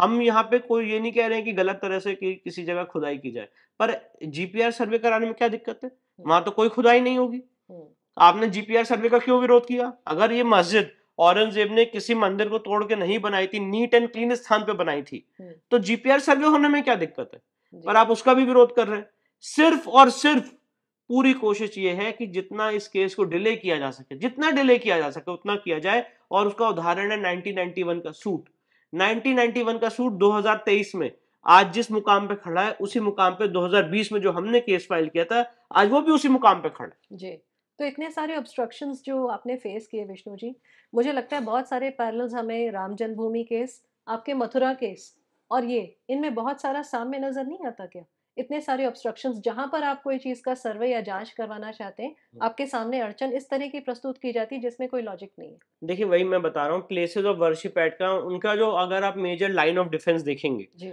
हम यहाँ पे कोई ये नहीं कह रहे हैं कि गलत तरह से कि किसी जगह खुदाई की जाए पर जीपीआर सर्वे कराने में क्या दिक्कत है हम्म। वहां तो कोई खुदाई नहीं होगी हम्म। आपने जीपीआर सर्वे का क्यों विरोध किया अगर ये मस्जिद औरंगजेब ने किसी मंदिर को तोड़ के नहीं बनाई थी नीट एंड क्लीन स्थान पे बनाई थी हम्म। तो जीपीआर सर्वे होने में क्या दिक्कत है पर आप उसका भी विरोध कर रहे हैं सिर्फ और सिर्फ पूरी कोशिश ये है कि जितना इस केस को डिले किया जा सके जितना डिले किया जा सके उतना किया जाए और उसका उदाहरण है 1991 का सूट 1991 का सूट 2023 में आज जिस मुकाम पे खड़ा है उसी मुकाम पे 2020 में जो हमने केस फाइल किया था आज वो भी उसी मुकाम पे खड़ा है जी तो इतने सारे ऑब्स्ट्रक्शन जो आपने फेस किए विष्णु जी मुझे लगता है बहुत सारे पैरल हमें राम जन्मभूमि केस आपके मथुरा केस और ये इनमें बहुत सारा साम्य नजर नहीं आता क्या इतने सारे ऑब्स्ट्रक्शन जहाँ पर आप कोई चीज़ का सर्वे या जांच करवाना चाहते हैं हम्म। आपके सामने अड़चन इस तरह की प्रस्तुत की जाती है जिसमें कोई लॉजिक नहीं है देखिए वही मैं बता रहा हूँ प्लेसेज ऑफ वर्शिप एट का उनका जो अगर आप मेजर लाइन ऑफ डिफेंस देखेंगे जी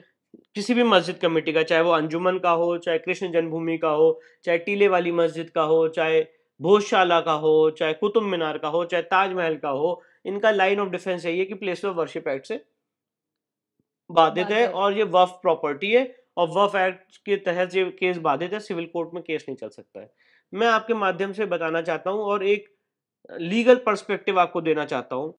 किसी भी मस्जिद कमेटी का चाहे वो अंजुमन का हो चाहे कृष्ण जन्मभूमि का हो चाहे टीले वाली मस्जिद का हो चाहे भोजशाला का हो चाहे कुतुब मीनार का हो चाहे ताजमहल का हो इनका लाइन ऑफ डिफेंस यही है कि प्लेस ऑफ वर्शिप एक्ट से बाधित है और ये वफ प्रॉपर्टी है और वफ एक्ट के तहत ये केस बाधित है सिविल कोर्ट में केस नहीं चल सकता है मैं आपके माध्यम से बताना चाहता हूँ और एक लीगल पर्सपेक्टिव आपको देना चाहता हूँ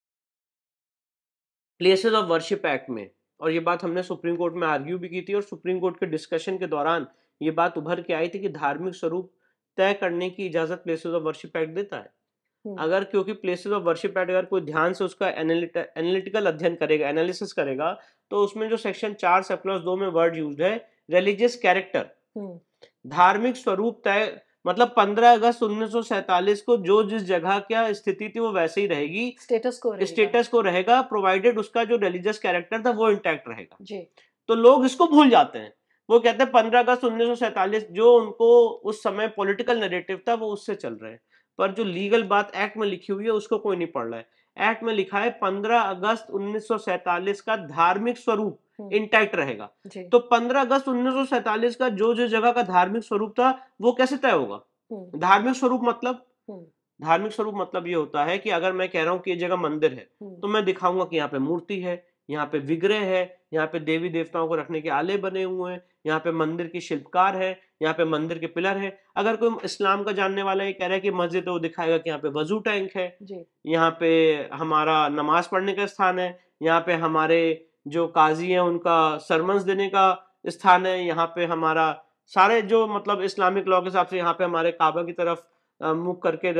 प्लेसेस ऑफ वर्शिप एक्ट में और ये बात हमने सुप्रीम कोर्ट में आर्ग्यू भी की थी और सुप्रीम कोर्ट के डिस्कशन के दौरान ये बात उभर के आई थी कि धार्मिक स्वरूप तय करने की इजाजत प्लेसेज ऑफ वर्शिप एक्ट देता है अगर क्योंकि प्लेसेज ऑफ वर्शिप एक्ट अगर कोई ध्यान से उसका एनालिटिकल अध्ययन करेगा एनालिसिस करेगा तो उसमें जो सेक्शन चार से प्लस दो में वर्ड यूज है रिलीजियस कैरेक्टर हम्म। धार्मिक स्वरूप तय मतलब 15 अगस्त उन्नीस को जो जिस जगह क्या स्थिति थी वो वैसे ही रहेगी स्टेटस को स्टेटस को रहेगा प्रोवाइडेड उसका जो रिलीजियस कैरेक्टर था वो इंटैक्ट रहेगा जी तो लोग इसको भूल जाते हैं वो कहते हैं पंद्रह अगस्त उन्नीस जो उनको उस समय पॉलिटिकल नरेटिव था वो उससे चल रहे हैं पर जो लीगल बात एक्ट में लिखी हुई है उसको कोई नहीं पढ़ रहा है एक्ट में लिखा है 15 अगस्त 1947 का धार्मिक स्वरूप इंटैक्ट हम्म। रहेगा तो 15 अगस्त 1947 का जो जो जगह का धार्मिक स्वरूप था वो कैसे तय होगा हम्म। धार्मिक स्वरूप मतलब हम्म। धार्मिक स्वरूप मतलब ये होता है कि अगर मैं कह रहा हूँ कि ये जगह मंदिर है तो मैं दिखाऊंगा कि यहाँ पे मूर्ति है यहाँ पे विग्रह है यहाँ पे देवी देवताओं को रखने के आले बने हुए हैं यहाँ पे मंदिर की शिल्पकार है यहाँ पे मंदिर के पिलर है अगर कोई इस्लाम का जानने वाला ये कह रहा है कि मस्जिद है वो दिखाएगा कि यहाँ पे वजू टैंक है यहाँ पे हमारा नमाज पढ़ने का स्थान है यहाँ पे हमारे जो काजी है उनका सरमंस देने का स्थान है यहाँ पे हमारा सारे जो मतलब इस्लामिक लॉ के हिसाब से यहाँ पे हमारे काबा की तरफ मुख करके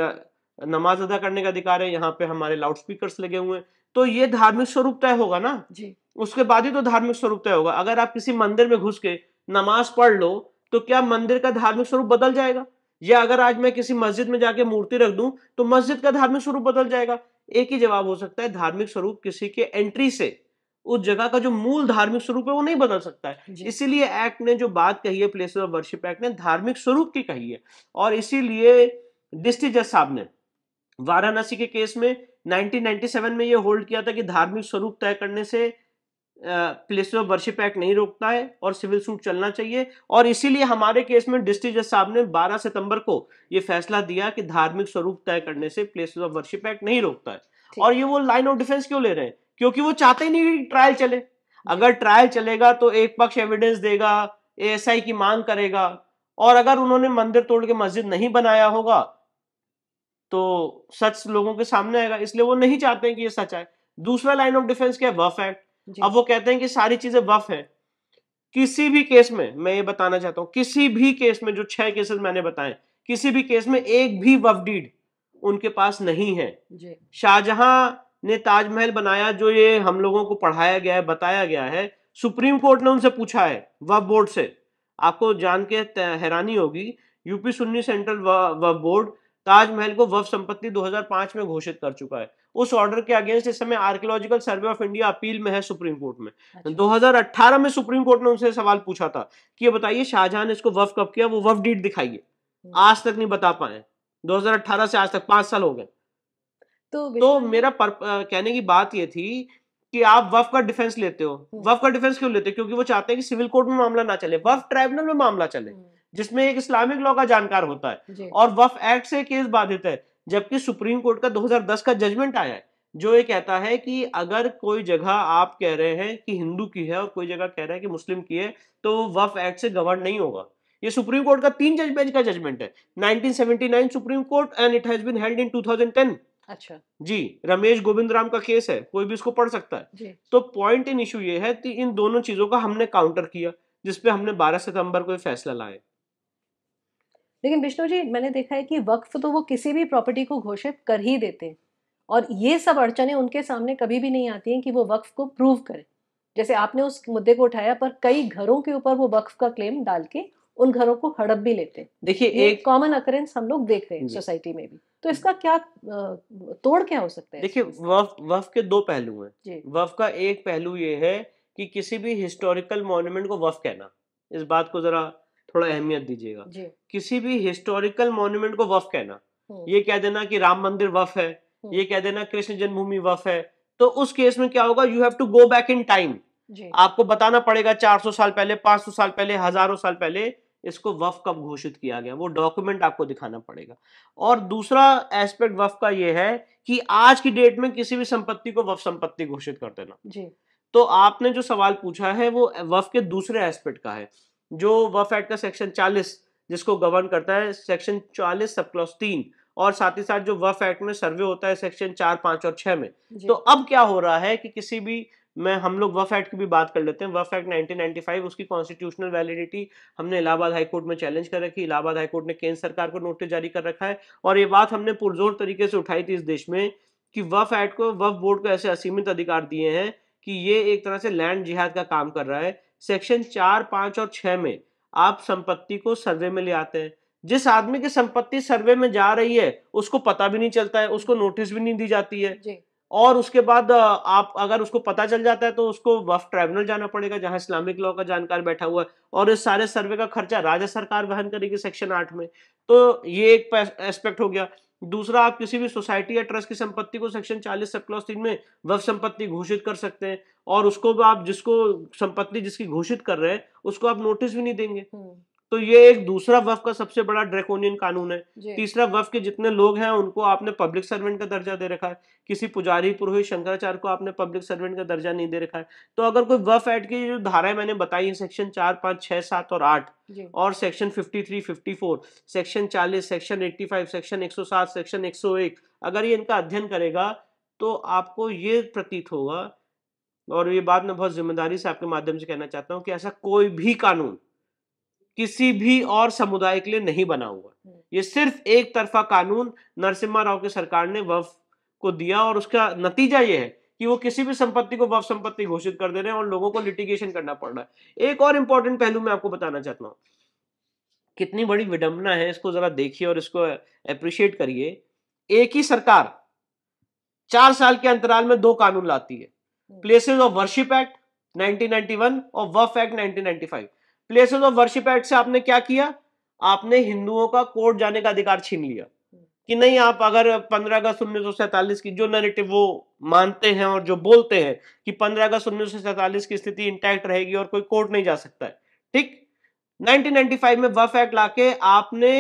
नमाज अदा करने का अधिकार है यहाँ पे हमारे स्पीकर लगे हुए हैं तो ये धार्मिक स्वरूप तय होगा ना जी उसके बाद ही तो धार्मिक स्वरूप तय होगा अगर आप किसी मंदिर में घुस के नमाज पढ़ लो तो क्या मंदिर का धार्मिक स्वरूप बदल जाएगा या अगर आज मैं किसी मस्जिद में जाके मूर्ति रख दूं तो मस्जिद का धार्मिक स्वरूप बदल जाएगा एक ही जवाब हो सकता है धार्मिक स्वरूप किसी के एंट्री से उस जगह का जो मूल धार्मिक स्वरूप है वो नहीं बदल सकता है इसीलिए एक्ट ने जो बात कही है प्लेसेस ऑफ वर्शिप एक्ट ने धार्मिक स्वरूप की कही है और इसीलिए डिस्ट्रिक्ट जज साहब ने वाराणसी के केस में 1997 में ये होल्ड किया था कि धार्मिक स्वरूप तय करने से प्लेस ऑफ वर्शिप एक्ट नहीं रोकता है और सिविल सूट चलना चाहिए और इसीलिए हमारे केस में डिस्ट्रिक्ट जज साहब ने 12 सितंबर को ये फैसला दिया कि धार्मिक स्वरूप तय करने से प्लेस ऑफ वर्शिप एक्ट नहीं रोकता है और ये वो लाइन ऑफ डिफेंस क्यों ले रहे हैं क्योंकि वो चाहते ही नहीं कि ट्रायल चले अगर ट्रायल चलेगा तो एक पक्ष एविडेंस देगा एएसआई की मांग करेगा और अगर उन्होंने मंदिर तोड़ के मस्जिद नहीं बनाया होगा तो सच लोगों के सामने आएगा इसलिए वो नहीं चाहते हैं कि ये सच आए दूसरा लाइन ऑफ डिफेंस क्या है वफ एक्ट अब वो कहते हैं कि सारी चीजें वफ है किसी भी केस में मैं ये बताना चाहता हूँ किसी भी केस में जो छह केसेस मैंने बताए किसी भी केस में एक भी वफ डीड उनके पास नहीं है शाहजहां ने ताजमहल बनाया जो ये हम लोगों को पढ़ाया गया है बताया गया है सुप्रीम कोर्ट ने उनसे पूछा है वफ बोर्ड से आपको जान के हैरानी होगी UP Sunni central Waqf board Taj Mahal को वफ संपत्ति 2005 में घोषित कर चुका है उस ऑर्डर के अगेंस्ट इस समय archaeological survey of India appeal में है सुप्रीम कोर्ट में अच्छा। 2018 में सुप्रीम कोर्ट ने उनसे सवाल पूछा था कि ये बताइए शाहजहां ने इसको वफ कब किया वो वफ डीट दिखाइए हम्म। आज तक नहीं बता पाए दो से आज तक पांच साल हो गए तो, तो मेरा पर, आ, कहने की बात ये थी कि आप वफ का डिफेंस लेते हो हम्म। वफ का डिफेंस क्यों लेते हो क्योंकि वो चाहते हैं कि सिविल कोर्ट में मामला ना चले वफ ट्राइब्यूनल में मामला चले हम्म। जिसमें एक इस्लामिक लॉ का जानकार होता है और वफ एक्ट से केस बाधित है जबकि सुप्रीम कोर्ट का 2010 का जजमेंट आया है जो ये कहता है कि अगर कोई जगह आप कह रहे हैं कि हिंदू की है और कोई जगह कह रहे हैं कि मुस्लिम की है तो वफ एक्ट से गवर्न नहीं होगा ये सुप्रीम कोर्ट का तीन जज बेंच का जजमेंट है 1979 supreme court and it has been held in 2010 अच्छा जी रमेश गोविंद राम का केस है कोई भी इसको पढ़ सकता है जी. तो पॉइंट इन इशू ये है कि इन दोनों चीजों का हमने काउंटर किया जिसपे हमने 12 सितंबर को फैसला लाया लेकिन विष्णु जी मैंने देखा है कि वक्फ तो वो किसी भी प्रॉपर्टी को घोषित कर ही देते हैं और ये सब अड़चने उनके सामने कभी भी नहीं आती हैं कि वो वक्फ को प्रूव करें जैसे आपने उस मुद्दे को उठाया पर कई घरों के ऊपर वो वक्फ का क्लेम डाल के उन घरों को हड़प भी लेते हैं देखिए एक कॉमन अकरेंस हम लोग देख रहे हैं सोसाइटी में भी तो इसका क्या तोड़ क्या हो सकता है देखिए वफ वफ के दो पहलू हैं वफ का एक पहलू ये है कि किसी भी हिस्टोरिकल मॉन्यूमेंट को वफ कहना इस बात को जरा थोड़ा अहमियत दीजिएगा किसी भी हिस्टोरिकल मॉन्यूमेंट को वफ कहना हम्म। ये कह देना कि राम मंदिर वफ है हम्म। ये कह देना कृष्ण जन्मभूमि वफ है तो उस केस में क्या होगा you have to go back in time आपको बताना पड़ेगा 400 साल पहले 500 साल पहले हजारों साल पहले इसको वफ कब घोषित किया गया वो डॉक्यूमेंट आपको दिखाना पड़ेगा और दूसरा एस्पेक्ट वफ का ये है कि आज की डेट में किसी भी संपत्ति को वफ संपत्ति घोषित कर देना जी तो आपने जो सवाल पूछा है वो वफ के दूसरे एस्पेक्ट का है जो वफ एक्ट का सेक्शन 40 जिसको गवर्न करता है सेक्शन 40 सब क्लॉस तीन और साथ ही साथ जो वफ एक्ट में सर्वे होता है सेक्शन चार पांच और छह में तो अब क्या हो रहा है कि किसी भी मैं हम लोग वफ एक्ट की भी बात कर लेते हैं वफ एक्ट 1995 उसकी कॉन्स्टिट्यूशनल वैलिडिटी हमने इलाहाबाद हाई कोर्ट में चैलेंज कर रखी इलाहाबाद हाई कोर्ट ने केंद्र सरकार को नोटिस जारी कर रखा है और ये बात हमने पुरजोर तरीके से उठाई थी इस देश में कि वफ एक्ट को वफ बोर्ड को ऐसे असीमित अधिकार दिए हैं कि ये एक तरह से लैंड जिहाद का काम कर रहा है सेक्शन चार पांच और छह में आप संपत्ति को सर्वे में ले आते हैं जिस आदमी की संपत्ति सर्वे में जा रही है उसको पता भी नहीं चलता है उसको नोटिस भी नहीं दी जाती है और उसके बाद आप अगर उसको पता चल जाता है तो उसको वफ ट्राइब्यूनल जाना पड़ेगा जहां इस्लामिक लॉ का जानकार बैठा हुआ है और इस सारे सर्वे का खर्चा राज्य सरकार वहन करेगी सेक्शन आठ में तो ये एक एस्पेक्ट हो गया दूसरा आप किसी भी सोसाइटी या ट्रस्ट की संपत्ति को सेक्शन 40 सब क्लॉज तीन में वह संपत्ति घोषित कर सकते हैं और उसको आप जिसको संपत्ति जिसकी घोषित कर रहे हैं उसको आप नोटिस भी नहीं देंगे हम्म। तो ये एक दूसरा वफ का सबसे बड़ा ड्रेकोनियन कानून है तीसरा वफ के जितने लोग हैं उनको आपने पब्लिक सर्वेंट का दर्जा दे रखा है किसी पुजारी पुरोहित शंकराचार्य को आपने पब्लिक सर्वेंट का दर्जा नहीं दे रखा है तो अगर कोई वफ एड की जो धाराएं मैंने बताई है सेक्शन चार पांच छह सात और आठ और section fifty three fifty four section चालीस सेक्शन एट्टी फाइव सेक्शन एक सौ सात सेक्शन एक सौ एक अगर ये इनका अध्ययन करेगा तो आपको ये प्रतीत होगा और ये बात मैं बहुत जिम्मेदारी से आपके माध्यम से कहना चाहता हूँ कि ऐसा कोई भी कानून किसी भी और समुदाय के लिए नहीं बना हुआ हम्म। ये सिर्फ एक तरफा कानून नरसिम्हा राव की सरकार ने वफ को दिया और उसका नतीजा ये है कि वो किसी भी संपत्ति को वफ संपत्ति घोषित कर दे रहे हैं और लोगों को लिटिगेशन करना पड़ रहा है एक और इंपॉर्टेंट पहलू मैं आपको बताना चाहता हूँ कितनी बड़ी विडंबना है इसको जरा देखिए और इसको अप्रिशिएट करिए एक ही सरकार चार साल के अंतराल में दो कानून लाती है प्लेसेज ऑफ वर्शिप एक्ट 1991 और Waqf act 1995 places of worship act से आपने क्या किया आपने हिंदुओं का कोर्ट जाने का अधिकार छीन लिया कि नहीं आप अगर 15 अगस्त उन्नीस की जो नैरेटिव वो मानते हैं और जो बोलते हैं कि 15 अगस्त उन्नीस की स्थिति इंटैक्ट रहेगी और कोई कोर्ट नहीं जा सकता है ठीक 1995 में वफ एक्ट लाके आपने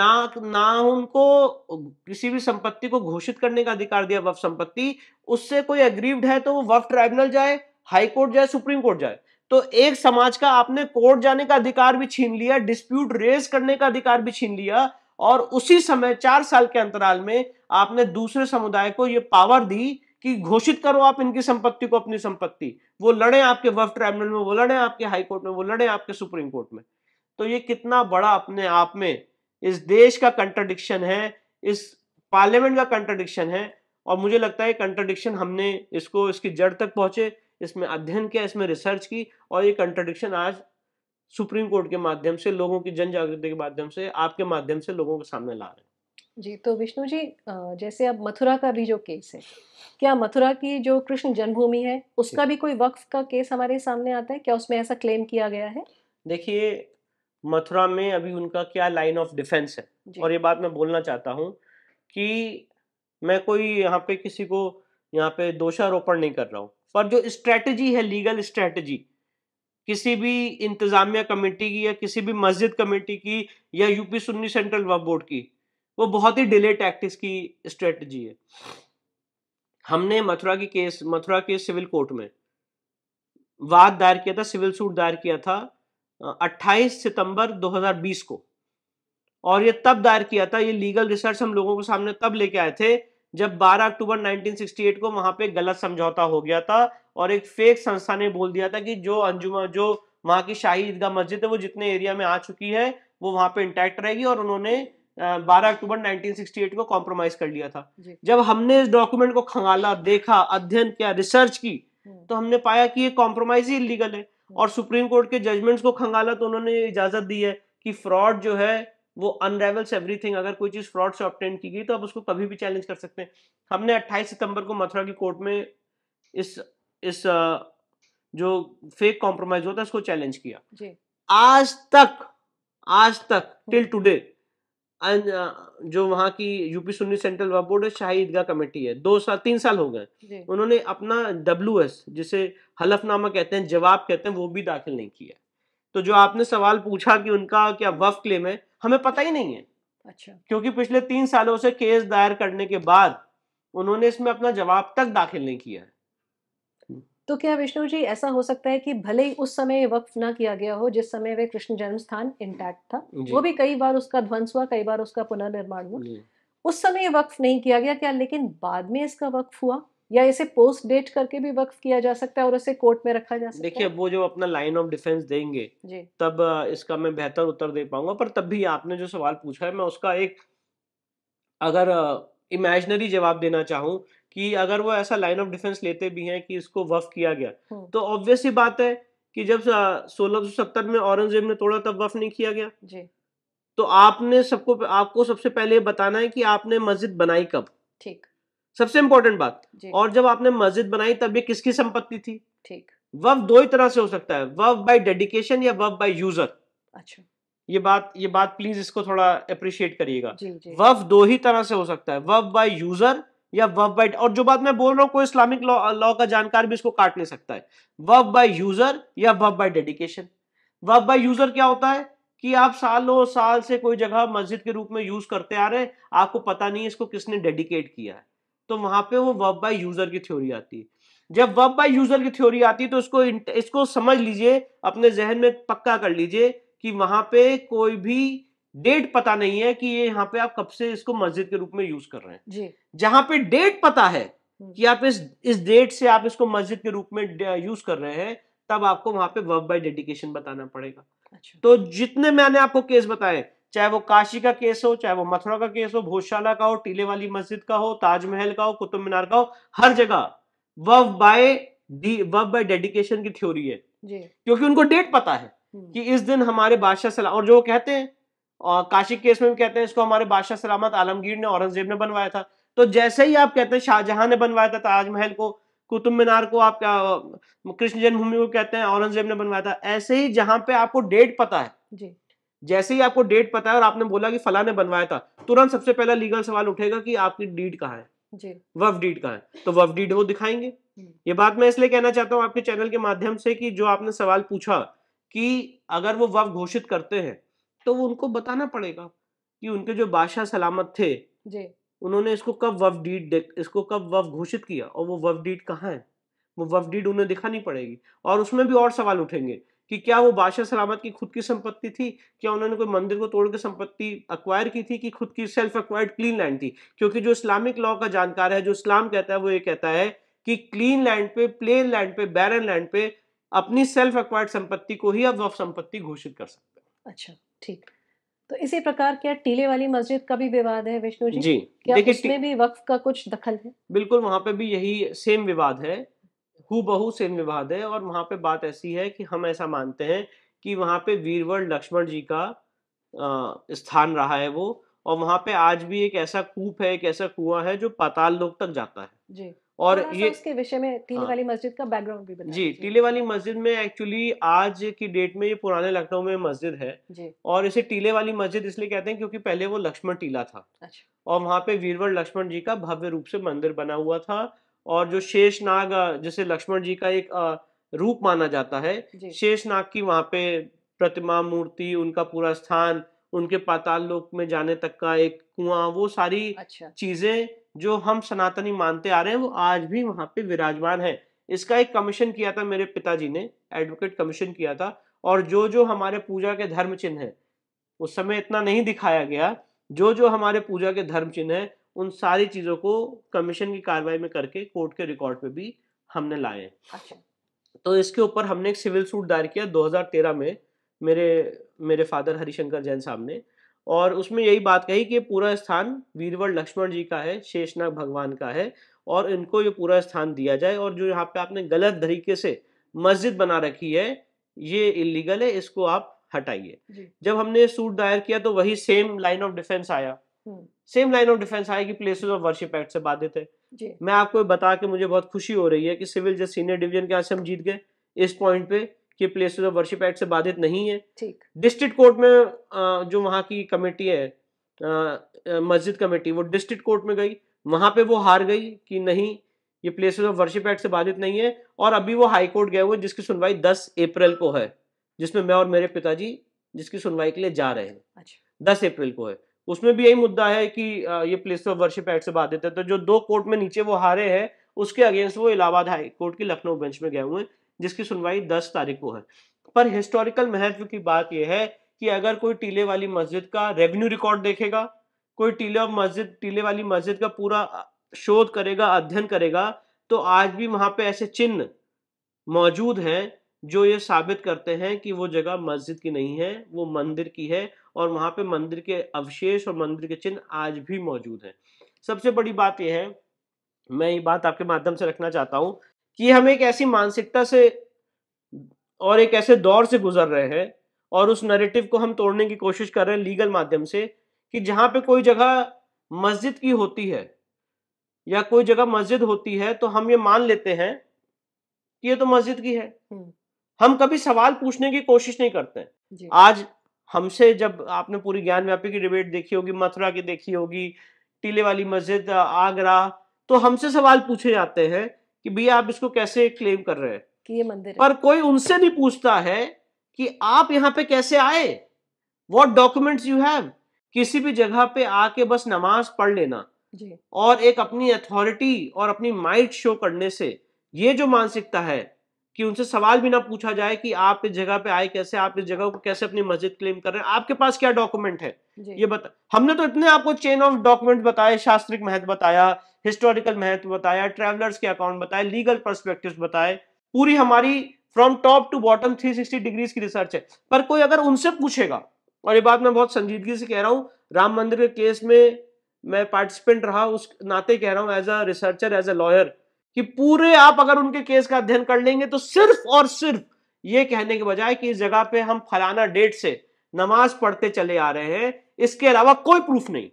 ना ना उनको किसी भी संपत्ति को घोषित करने का अधिकार दिया वफ संपत्ति उससे कोई अग्रीव्ड है तो वो वफ ट्राइब्यूनल जाए हाई कोर्ट जाए सुप्रीम कोर्ट जाए तो एक समाज का आपने कोर्ट जाने का अधिकार भी छीन लिया डिस्प्यूट रेज करने का अधिकार भी छीन लिया और उसी समय चार साल के अंतराल में आपने दूसरे समुदाय को यह पावर दी कि घोषित करो आप इनकी संपत्ति को अपनी संपत्ति वो लड़े आपके वफ ट्राइब्यूनल में वो लड़े आपके हाई कोर्ट में वो लड़े आपके सुप्रीम कोर्ट में तो ये कितना बड़ा अपने आप में इस देश का कंट्रडिक्शन है इस पार्लियामेंट का कंट्रडिक्शन है और मुझे लगता है कंट्रडिक्शन हमने इसको इसकी जड़ तक पहुंचे इसमें अध्ययन किया इसमें रिसर्च की और ये कंट्रडिक्शन आज सुप्रीम कोर्ट के माध्यम से लोगों की जन जागृति के माध्यम से आपके माध्यम से लोगों के सामने ला रहे हैं जी तो विष्णु जी जैसे अब मथुरा का भी जो केस है क्या मथुरा की जो कृष्ण जन्मभूमि है उसका भी कोई वक्फ का केस हमारे सामने आता है क्या उसमें ऐसा क्लेम किया गया है देखिए मथुरा में अभी उनका क्या लाइन ऑफ डिफेंस है और ये बात मैं बोलना चाहता हूँ कि मैं कोई यहाँ पे किसी को यहाँ पे दोषारोपण नहीं कर रहा हूँ पर जो स्ट्रेटजी है लीगल स्ट्रेटजी किसी भी इंतजामिया कमेटी की या किसी भी मस्जिद कमेटी की या UP Sunni central Waqf board की वो बहुत ही डिले टैक्टिक्स की स्ट्रेटजी है हमने मथुरा की केस मथुरा के सिविल कोर्ट में वाद दायर किया था सिविल सूट दायर किया था 28 सितंबर 2020 को और ये तब दायर किया था ये लीगल रिसर्च हम लोगों के सामने तब लेके आए थे जब 12 अक्टूबर 1968 को वहां पे गलत समझौता हो गया था और एक फेक संस्था ने बोल दिया था कि जो अंजुमा जो वहां की शाही ईदगाह मस्जिद है वो जितने एरिया में आ चुकी है वो वहां पे इंटैक्ट रहेगी और उन्होंने 12 अक्टूबर 1968 को कॉम्प्रोमाइज कर लिया था जब हमने इस डॉक्यूमेंट को खंगाला देखा अध्ययन किया रिसर्च की हम्म। तो हमने पाया कि ये कॉम्प्रोमाइज ही इलीगल है हम्म। और सुप्रीम कोर्ट के जजमेंट्स को खंगाला तो उन्होंने इजाजत दी है कि फ्रॉड जो है वो अनरेवल्स एवरीथिंग अगर कोई चीज़ फ्रॉड से ऑप्टेन की गई तो आप उसको कभी भी चैलेंज कर सकते हैं हमने 28 सितंबर को मथुरा की कोर्ट में इस इस जो फेक कॉम्प्रोमाइज होता है उसको चैलेंज किया जी। आज तक आज तक टिल हम्म। टुडे जो वहां की UP Sunni central Waqf board है शाही ईदगाह कमेटी है दो साल तीन साल हो गए उन्होंने अपना डब्ल्यू जिसे हलफनामा कहते हैं जवाब कहते हैं वो भी दाखिल नहीं किया तो जो आपने सवाल पूछा कि उनका क्या वफ क्लेम है हमें पता ही नहीं है अच्छा क्योंकि पिछले तीन सालों से केस दायर करने के बाद उन्होंने इसमें अपना जवाब तक दाखिल नहीं किया है तो क्या विष्णु जी ऐसा हो सकता है कि भले ही उस समय वक्फ ना किया गया हो जिस समय वे कृष्ण जन्म स्थान इंटैक्ट था वो भी कई बार उसका ध्वंस हुआ कई बार उसका पुनर्निर्माण हुआ उस समय वक्फ नहीं किया गया क्या लेकिन बाद में इसका वक्फ हुआ या इसे पोस्ट डेट करके भी वक्फ किया जा सकता है और इसे कोर्ट में रखा जा सकता देखिए है देखिए वो जो अपना लाइन ऑफ डिफेंस देंगे तब इसका मैं बेहतर उत्तर दे पाऊंगा पर तब भी आपने जो सवाल पूछा है मैं उसका एक अगर इमेजनरी जवाब देना चाहूं कि अगर वो ऐसा लाइन ऑफ डिफेंस लेते भी हैं कि इसको वफ किया गया हम्म। तो ऑब्वियस ही बात है कि जब सोलह सत्तर में औरंगजेब ने तोड़ा तब वफ नहीं किया गया जी तो आपने सबको आपको सबसे पहले बताना है कि आपने मस्जिद बनाई कब ठीक सबसे इंपॉर्टेंट बात और जब आपने मस्जिद बनाई तब ये किसकी संपत्ति थी ठीक वफ दो ही तरह से हो सकता है वफ बाय डेडिकेशन या वफ बाय यूजर अच्छा ये बात ये बात प्लीज इसको थोड़ा अप्रिशिएट करिएगा वफ दो ही तरह से हो सकता है वफ बाय यूजर या वफ बाय और जो बात मैं बोल रहा हूँ कोई इस्लामिक लॉ का जानकार भी इसको काट नहीं सकता है वफ बाय यूजर या Waqf by dedication Waqf by user क्या होता है कि आप सालों साल से कोई जगह मस्जिद के रूप में यूज करते आ रहे हैं आपको पता नहीं इसको किसने डेडिकेट किया है तो वहां पे वो वर्ब बाय यूजर की थ्योरी आती है जब वर्ब बाय यूजर की थ्योरी आती है तो इसको इसको समझ लीजिए अपने जहन में पक्का कर लीजिए कि वहां पे कोई भी डेट पता नहीं है कि ये यहाँ पे आप कब से इसको मस्जिद के रूप में यूज कर रहे हैं जी जहां पे डेट पता है हम्म। कि आप इस इस डेट से आप इसको मस्जिद के रूप में यूज कर रहे हैं तब आपको वहां पे वर्ब बाय डेडिकेशन बताना पड़ेगा अच्छा। तो जितने मैंने आपको केस बताए चाहे वो काशी का केस हो चाहे वो मथुरा का केस हो भोशाला का हो टीले वाली मस्जिद का हो ताजमहल का हो कुतुब मीनार का हो हर जगह वव बाय वव बाय डेडिकेशन की थ्योरी है क्योंकि उनको डेट पता है हम्म। कि इस दिन हमारे बादशाह सलाम और जो कहते हैं और काशी केस में भी कहते हैं इसको हमारे बादशाह सलामत आलमगीर ने औरंगजेब ने बनवाया था तो जैसे ही आप कहते हैं शाहजहां ने बनवाया था ताजमहल को कुतुब मीनार को आप कृष्ण जन्मभूमि को कहते हैं औरंगजेब ने बनवाया था ऐसे ही जहां पे आपको डेट पता है जी जैसे ही आपको डेट पता है और आपने बोला कि फला ने बनवाया था तुरंत सबसे पहला लीगल सवाल उठेगा कि आपकी डीड कहाँ है वफ डीड कहाँ है तो वफ डीड वो दिखाएंगे हम्म। ये बात मैं इसलिए कहना चाहता हूँ आपके चैनल के माध्यम से कि जो आपने सवाल पूछा कि अगर वो वफ घोषित करते हैं तो वो उनको बताना पड़ेगा कि उनके जो बादशाह सलामत थे उन्होंने इसको कब वफ डीड इसको कब वफ घोषित किया और वो वफ डीड कहाँ है वो वफ डीड उन्हें दिखानी पड़ेगी और उसमें भी और सवाल उठेंगे कि क्या वो बादशाह सलामत की खुद की संपत्ति थी क्या उन्होंने कोई मंदिर को तोड़ के संपत्ति अक्वायर की थी कि खुद की सेल्फ अक्वायर्ड क्लीन लैंड थी क्योंकि जो इस्लामिक लॉ का जानकार है जो इस्लाम कहता है वो ये कहता है कि क्लीन लैंड पे प्लेन लैंड पे बैरन लैंड पे अपनी सेल्फ अक्वायर्ड संपत्ति को ही अब वफ संपत्ति घोषित कर सकते हैं अच्छा ठीक तो इसी प्रकार क्या टीले वाली मस्जिद का भी विवाद है विष्णु जी जी क्या इसमें भी वक्फ का कुछ दखल है बिल्कुल वहां पे भी यही सेम विवाद है हु बहू विवाद है और वहां पे बात ऐसी है कि हम ऐसा मानते हैं कि वहां पे वीरवर लक्ष्मण जी का स्थान रहा है वो और वहां पे आज भी एक ऐसा कूप है एक ऐसा कुआं है जो पाताल लोक तक जाता है जी और ये इसके विषय में टीले हाँ, वाली मस्जिद का बैकग्राउंड भी बना जी टीले वाली मस्जिद में एक्चुअली आज की डेट में ये पुराने लखनऊ में मस्जिद है जी और इसे टीले वाली मस्जिद इसलिए कहते हैं क्योंकि पहले वो लक्ष्मण टीला था अच्छा। और वहाँ पे वीरवर लक्ष्मण जी का भव्य रूप से मंदिर बना हुआ था और जो शेष नाग जिसे लक्ष्मण जी का एक रूप माना जाता है शेष नाग की वहां पे प्रतिमा मूर्ति उनका पूरा स्थान उनके पाताल लोक में जाने तक का एक कुआं वो सारी अच्छा। चीजें जो हम सनातनी मानते आ रहे हैं वो आज भी वहां पे विराजमान है इसका एक कमीशन किया था मेरे पिताजी ने एडवोकेट कमीशन किया था और जो जो हमारे पूजा के धर्म चिन्ह है उस समय इतना नहीं दिखाया गया जो जो हमारे पूजा के धर्म चिन्ह है उन सारी चीज़ों को कमीशन की कार्रवाई में करके कोर्ट के रिकॉर्ड पे भी हमने लाए अच्छा तो इसके ऊपर हमने एक सिविल सूट दायर किया 2013 में मेरे मेरे फादर हरिशंकर जैन साहब ने और उसमें यही बात कही कि पूरा स्थान वीरवर लक्ष्मण जी का है शेषनाग भगवान का है और इनको ये पूरा स्थान दिया जाए और जो यहाँ पे आपने गलत तरीके से मस्जिद बना रखी है ये इलीगल है इसको आप हटाइए जब हमने सूट दायर किया तो वही सेम लाइन ऑफ डिफेंस आया हम्म। सेम लाइन ऑफ डिफेंस आएगी प्लेसेस ऑफ वर्शिप एक्ट से बाधित है जी. मैं आपको बता के मुझे बहुत खुशी हो रही है कि सिविल जज सीनियर डिवीजन के आज हम जीत गए इस पॉइंट पे कि प्लेसेस ऑफ वर्शिप एक्ट से बाधित नहीं है ठीक डिस्ट्रिक्ट कोर्ट में जो वहां की कमेटी है मस्जिद कमेटी वो डिस्ट्रिक्ट कोर्ट में गई वहां पे वो हार गई कि नहीं ये प्लेसेस ऑफ वर्शिप एक्ट से बाधित नहीं है और अभी वो हाई कोर्ट गए हुए जिसकी सुनवाई 10 अप्रैल को है जिसमें मैं और मेरे पिताजी जिसकी सुनवाई के लिए जा रहे हैं अच्छा। 10 अप्रैल को है उसमें भी यही मुद्दा है कि ये प्लेस ऑफ वर्शिप एक्ट से देते हैं तो जो दो कोर्ट में नीचे वो हारे हैं उसके अगेंस्ट वो इलाहाबाद हाई कोर्ट की लखनऊ बेंच में गए हुए हैं जिसकी सुनवाई दस तारीख को है पर हिस्टोरिकल महत्व की बात यह है कि अगर कोई टीले वाली मस्जिद का रेवेन्यू रिकॉर्ड देखेगा कोई टीले और मस्जिद टीले वाली मस्जिद का पूरा शोध करेगा अध्ययन करेगा तो आज भी वहां पे ऐसे चिन्ह मौजूद हैं जो ये साबित करते हैं कि वो जगह मस्जिद की नहीं है वो मंदिर की है और वहाँ पे मंदिर के अवशेष और मंदिर के चिन्ह आज भी मौजूद हैं सबसे बड़ी बात यह है मैं ये बात आपके माध्यम से रखना चाहता हूँ कि हम एक ऐसी मानसिकता से और एक ऐसे दौर से गुजर रहे हैं और उस नरेटिव को हम तोड़ने की कोशिश कर रहे हैं लीगल माध्यम से कि जहाँ पे कोई जगह मस्जिद की होती है या कोई जगह मस्जिद होती है तो हम ये मान लेते हैं कि ये तो मस्जिद की है हम कभी सवाल पूछने की कोशिश नहीं करते हैं आज हमसे जब आपने पूरी ज्ञान व्यापी की डिबेट देखी होगी मथुरा की देखी होगी टीले वाली मस्जिद आगरा तो हमसे सवाल पूछे जाते हैं कि भैया आप इसको कैसे क्लेम कर रहे हैं कि ये मंदिर पर कोई उनसे नहीं पूछता है कि आप यहाँ पे कैसे आए वॉट डॉक्यूमेंट्स यू हैव किसी भी जगह पे आके बस नमाज पढ़ लेना जी। और एक अपनी अथॉरिटी और अपनी माइट शो करने से ये जो मानसिकता है कि उनसे सवाल भी ना पूछा जाए कि आप इस जगह पे आए कैसे आप इस जगह को कैसे अपनी मस्जिद क्लेम कर रहे हैं आपके पास क्या डॉक्यूमेंट है ये बता हमने तो इतने आपको चेन ऑफ डॉक्यूमेंट बताए शास्त्रिक महत्व बताया हिस्टोरिकल महत्व बताया ट्रेवलर्स के अकाउंट बताए लीगल परस्पेक्टिव बताए पूरी हमारी from top to bottom three degrees की रिसर्च है पर कोई अगर उनसे पूछेगा और ये बात मैं बहुत संजीदगी से कह रहा हूँ राम मंदिर के केस में मैं पार्टिसिपेंट रहा उस नाते कह रहा हूँ as a researcher as a lawyer कि पूरे आप अगर उनके केस का अध्ययन कर लेंगे तो सिर्फ और सिर्फ ये कहने के बजाय कि इस जगह पे हम फलाना डेट से नमाज पढ़ते चले आ रहे हैं इसके अलावा कोई प्रूफ नहीं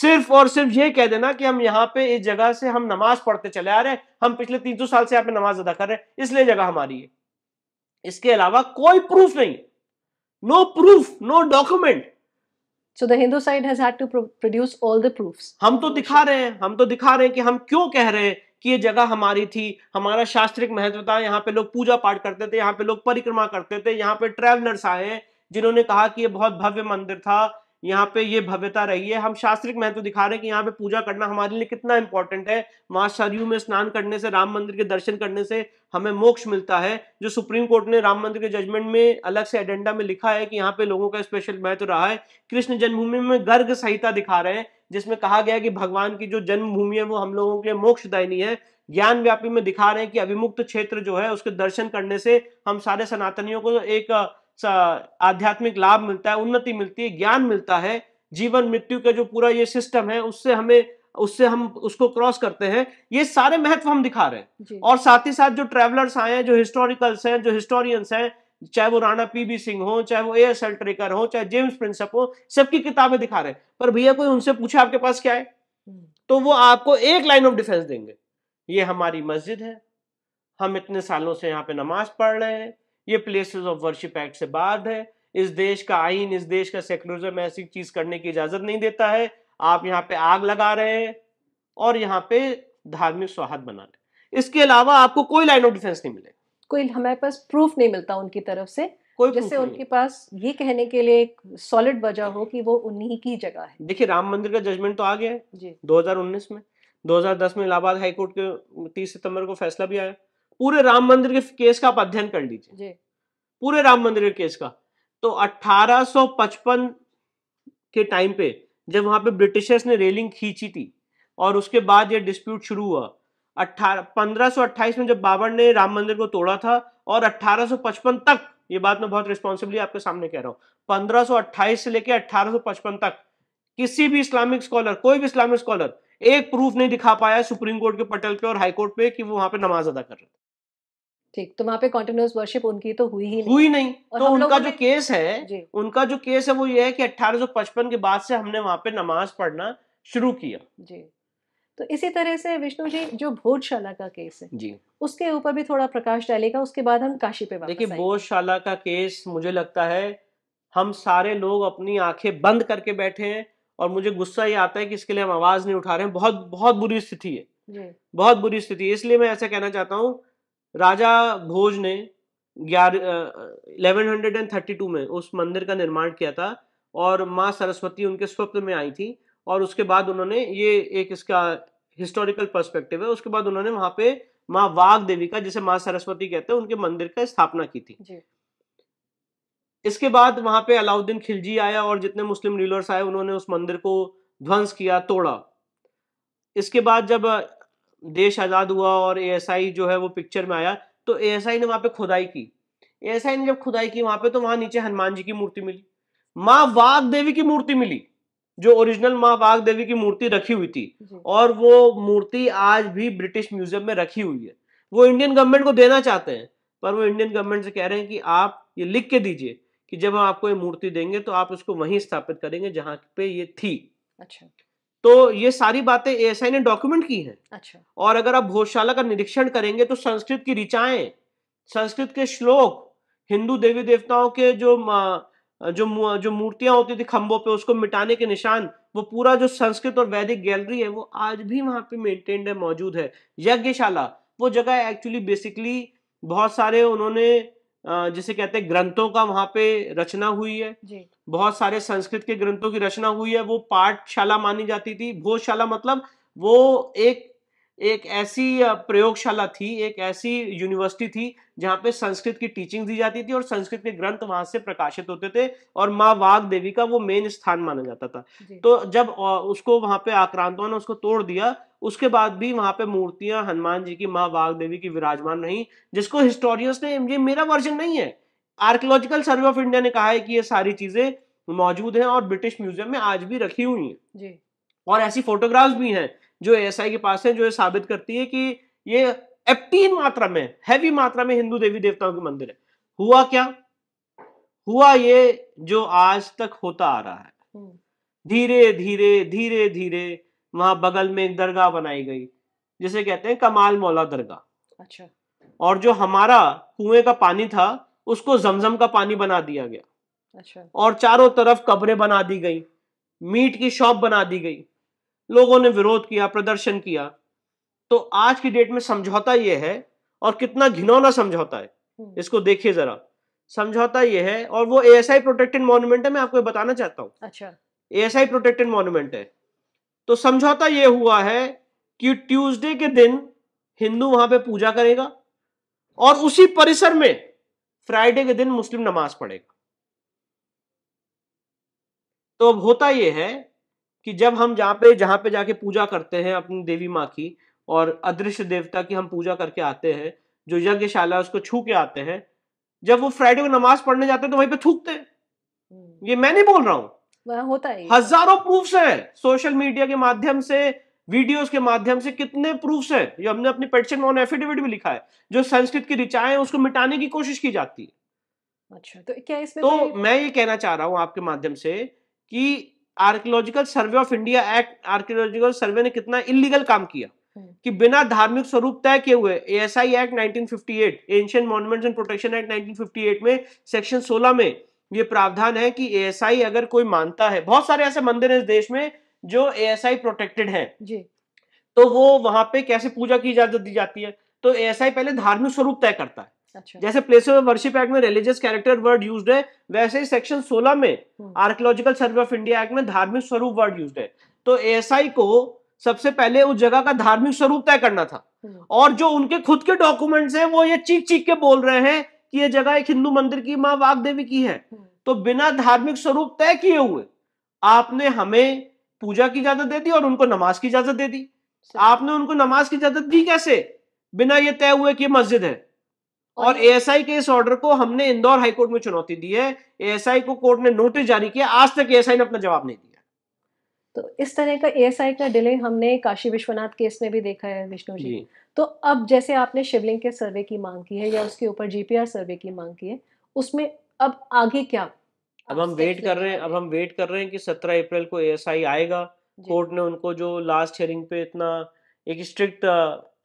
सिर्फ और सिर्फ ये कह देना कि हम यहां पे इस जगह से हम नमाज पढ़ते चले आ रहे हैं हम पिछले तीन सौ साल से यहां पे नमाज अदा कर रहे हैं इसलिए जगह हमारी है इसके अलावा कोई प्रूफ नहीं no proof no document so the Hindu side has had to produce all the proofs. हम तो दिखा रहे हैं हम तो दिखा रहे हैं कि हम क्यों कह रहे हैं कि ये जगह हमारी थी हमारा शास्त्रिक महत्व था यहाँ पे लोग पूजा पाठ करते थे यहाँ पे लोग परिक्रमा करते थे यहाँ पे ट्रेवलर्स आए जिन्होंने कहा कि ये बहुत भव्य मंदिर था यहाँ पे ये भव्यता रही है हम शास्त्रिक महत्व दिखा रहे हैं कि यहाँ पे पूजा करना हमारे लिए कितना इंपॉर्टेंट है माँ सरयू में स्नान करने से राम मंदिर के दर्शन करने से हमें मोक्ष मिलता है जो सुप्रीम कोर्ट ने राम मंदिर के जजमेंट में अलग से एजेंडा में लिखा है कि यहाँ पे लोगों का स्पेशल महत्व रहा है कृष्ण जन्मभूमि में गर्ग संहिता दिखा रहे हैं जिसमें कहा गया कि भगवान की जो जन्मभूमि है वो हम लोगों के लिए दायनी है ज्ञान व्यापी में दिखा रहे हैं कि अभिमुक्त क्षेत्र जो है उसके दर्शन करने से हम सारे सनातनियों को एक आध्यात्मिक लाभ मिलता है उन्नति मिलती है ज्ञान मिलता है जीवन मृत्यु का जो पूरा ये सिस्टम है उससे हमें उससे हम उसको क्रॉस करते हैं ये सारे महत्व हम दिखा रहे हैं और साथ ही साथ जो ट्रेवलर्स आए हैं जो हिस्टोरिकल्स हैं जो हिस्टोरियंस हैं चाहे वो राणा पी बी सिंह हो चाहे वो ए एस एल ट्रेकर हो चाहे जेम्स प्रिंसप हो सबकी किताबें दिखा रहे हैं पर भैया कोई उनसे पूछे आपके पास क्या है हम्म। तो वो आपको एक लाइन ऑफ डिफेंस देंगे ये हमारी मस्जिद है हम इतने सालों से यहाँ पे नमाज पढ़ रहे हैं ये प्लेसेस ऑफ वर्शिप एक्ट से बाध है इस देश का आइन इस देश का सेक्युलरिज्म ऐसी चीज करने की इजाजत नहीं देता है आप यहाँ पे आग लगा रहे हैं और यहाँ पे धार्मिक सौहार्द बना रहे इसके अलावा आपको कोई लाइन ऑफ डिफेंस नहीं मिले कोई हमारे पास प्रूफ नहीं मिलता उनकी तरफ से कोई जैसे उनके पास ये कहने के लिए एक सॉलिड वजह हो कि वो उन्हीं की जगह है देखिए राम मंदिर का जजमेंट तो आ गया है जी 2019 में 2010 में इलाहाबाद हाईकोर्ट के 30 सितंबर को फैसला भी आया पूरे राम मंदिर के केस का आप अध्ययन कर लीजिए पूरे राम मंदिर के केस का तो 1855 के टाइम पे जब वहां पे ब्रिटिशर्स ने रेलिंग खींची थी और उसके बाद ये डिस्प्यूट शुरू हुआ अट्ठारह में जब बाबर ने राम मंदिर को तोड़ा था और 1855 तक ये बात मैं बहुत रिस्पॉन्सिबली आपके सामने कह रहा हूँ पंद्रह से लेकर 1855 तक किसी भी इस्लामिक स्कॉलर कोई भी इस्लामिक स्कॉलर एक प्रूफ नहीं दिखा पाया सुप्रीम कोर्ट के पटल पे और हाई कोर्ट पे कि वो वहां पे नमाज अदा कर रहे थे ठीक तो वहाँ पे कॉन्टिन्यूस वर्शिप उनकी तो हुई ही हुई नहीं तो उनका जो केस है उनका जो केस है वो ये है कि 1855 के बाद से हमने वहाँ पे नमाज पढ़ना शुरू किया जी तो इसी तरह से विष्णु जी जो भोजशाला का केस है जी उसके ऊपर भी थोड़ा प्रकाश डालेगा उसके बाद हम काशी पे देखिए भोजशाला का केस मुझे लगता है हम सारे लोग अपनी आंखें बंद करके बैठे हैं और मुझे गुस्सा ये आता है कि इसके लिए हम आवाज नहीं उठा रहे हैं बहुत बहुत बुरी स्थिति है बहुत बुरी स्थिति है इसलिए मैं ऐसा कहना चाहता हूँ राजा भोज ने ग्यारह हंड्रेड एंड थर्टी टू में उस मंदिर का निर्माण किया था और माँ सरस्वती उनके स्वप्न में आई थी और उसके बाद उन्होंने ये एक इसका हिस्टोरिकल पर्सपेक्टिव है उसके बाद उन्होंने वहां पे माँ वाघ देवी का जिसे माँ सरस्वती कहते हैं उनके मंदिर का स्थापना की थी जी। इसके बाद वहां पे अलाउद्दीन खिलजी आया और जितने मुस्लिम रूलर्स आए उन्होंने उस मंदिर को ध्वंस किया तोड़ा इसके बाद जब देश आज़ाद हुआ और ए जो है वो पिक्चर में आया तो ए ने वहाँ पे खुदाई की ए ने जब खुदाई की वहाँ पे तो वहाँ नीचे हनुमान जी की मूर्ति मिली माँ वाघ देवी की मूर्ति मिली जो ओरिजिनल माँ वाघ देवी की मूर्ति रखी हुई थी और वो मूर्ति आज भी ब्रिटिश म्यूजियम में रखी हुई है वो इंडियन गवर्नमेंट को देना चाहते हैं पर वो इंडियन गवर्नमेंट से कह रहे हैं कि आप ये लिख के दीजिए कि जब हम आपको ये मूर्ति देंगे तो आप उसको वहीं स्थापित करेंगे जहां पे ये थी अच्छा तो ये सारी बातें एएसआई ने डॉक्यूमेंट की हैं अच्छा और अगर आप भोजशाला का निरीक्षण करेंगे तो संस्कृत की ऋचाएं संस्कृत के श्लोक हिंदू देवी देवताओं के जो जो जो मूर्तियां होती थी खंभों पे उसको मिटाने के निशान वो पूरा जो संस्कृत और वैदिक गैलरी है वो आज भी वहां पे मेंटेन्ड है मौजूद है यज्ञशाला वो जगह एक्चुअली बेसिकली बहुत सारे उन्होंने जिसे कहते हैं ग्रंथों का वहां पे रचना हुई है जी। बहुत सारे संस्कृत के ग्रंथों की रचना हुई है वो पाठशाला मानी जाती थी भोजशाला मतलब वो एक एक ऐसी प्रयोगशाला थी एक ऐसी यूनिवर्सिटी थी जहाँ पे संस्कृत की टीचिंग दी जाती थी और संस्कृत के ग्रंथ वहां से प्रकाशित होते थे और माँ वाघ देवी का वो मेन स्थान माना जाता था तो जब उसको वहां पे आक्रांतों ने उसको तोड़ दिया उसके बाद भी वहां पे मूर्तियां हनुमान जी की माँ वाघ देवी की विराजमान रही जिसको हिस्टोरियंस ने ये मेरा वर्जन नहीं है आर्कियोलॉजिकल सर्वे ऑफ इंडिया ने कहा है कि ये सारी चीजें मौजूद हैं और ब्रिटिश म्यूजियम में आज भी रखी हुई हैं और ऐसी फोटोग्राफ्स भी हैं जो एएसआई के पास है जो ये साबित करती है कि ये एप्टीन मात्रा में हैवी मात्रा में हिंदू देवी देवताओं के मंदिर है हुआ क्या हुआ ये जो आज तक होता आ रहा है हम्म। धीरे धीरे धीरे धीरे वहां बगल में एक दरगाह बनाई गई जिसे कहते हैं कमाल मौला दरगाह अच्छा और जो हमारा कुएं का पानी था उसको जमजम का पानी बना दिया गया अच्छा और चारों तरफ कब्रें बना दी गई मीट की शॉप बना दी गई लोगों ने विरोध किया प्रदर्शन किया तो आज की डेट में समझौता यह है और कितना घिनौना समझौता है हम्म। इसको देखिए जरा समझौता यह है और वो A S I protected monument है मैं आपको बताना चाहता हूँ अच्छा A S I protected monument है तो समझौता यह हुआ है कि ट्यूसडे के दिन हिंदू वहां पे पूजा करेगा और उसी परिसर में फ्राइडे के दिन मुस्लिम नमाज पढ़ेगा तो अब होता यह है कि जब हम जहाँ पे जहाँ पे जाके पूजा करते हैं अपनी देवी माँ की और अदृश्य देवता की हम पूजा करके आते हैं जो यज्ञशाला उसको छू के आते हैं जब वो फ्राइडे को नमाज पढ़ने जाते हैं तो वहीं पे थूकते हैं हम्म। ये मैं नहीं बोल रहा हूँ हाँ, होता है हजारों प्रूफ्स हैं सोशल मीडिया के माध्यम से वीडियोस के माध्यम से कितने प्रूफ्स हैं जो हमने अपनी पेटिशन ऑन एफिडेविट भी लिखा है जो संस्कृत की रिचाएं उसको मिटाने की कोशिश की जाती है अच्छा तो क्या इसमें तो मैं ये कहना चाह रहा हूँ आपके माध्यम से कि archaeological survey of India act archaeological survey ने कितना इलीगल काम किया हम्म। कि बिना धार्मिक स्वरूप तय किए हुए ASI act 1958 ancient monuments and protection act 1958 में सेक्शन 16 में ये प्रावधान है कि एएसआई अगर कोई मानता है बहुत सारे ऐसे मंदिर हैं इस देश में जो एएसआई प्रोटेक्टेड हैं तो वो वहां पे कैसे पूजा की इजाजत दी जाती है तो एएसआई पहले धार्मिक स्वरूप तय करता है अच्छा। जैसे प्लेस ऑफ वर्शिप एक्ट में रिलीजियस कैरेक्टर वर्ड यूज है वैसे ही सेक्शन 16 में archaeological survey of India act में धार्मिक स्वरूप वर्ड यूज है तो एएसआई को सबसे पहले उस जगह का धार्मिक स्वरूप तय करना था हम्म। और जो उनके खुद के डॉक्यूमेंट्स हैं वो ये चीख चीख के बोल रहे हैं कि ये जगह एक हिंदू मंदिर की माँ देवी की है हम्म। तो बिना धार्मिक स्वरूप तय किए हुए आपने हमें पूजा की इजाजत दे दी और उनको नमाज की इजाजत दे दी आपने उनको नमाज की इजाजत दी कैसे बिना ये तय हुए कि मस्जिद है और एएसआई के इस ऑर्डर को हमने इंदौर हाईकोर्ट में चुनौती दी है एएसआई को कोर्ट ने नोटिस जारी किया आज तक एएसआई ने अपना जवाब नहीं दिया तो इस तरह का एएसआई का डिले हमने काशी विश्वनाथ केस में भी देखा है विष्णु जी।, तो अब जैसे आपने शिवलिंग के सर्वे की मांग की है या उसके ऊपर जीपीआर सर्वे की मांग की है उसमें अब आगे क्या अब हम वेट कर रहे हैं अब हम वेट कर रहे हैं कि सत्रह अप्रैल को एएसआई आएगा कोर्ट ने उनको जो लास्ट हियरिंग पे इतना एक स्ट्रिक्ट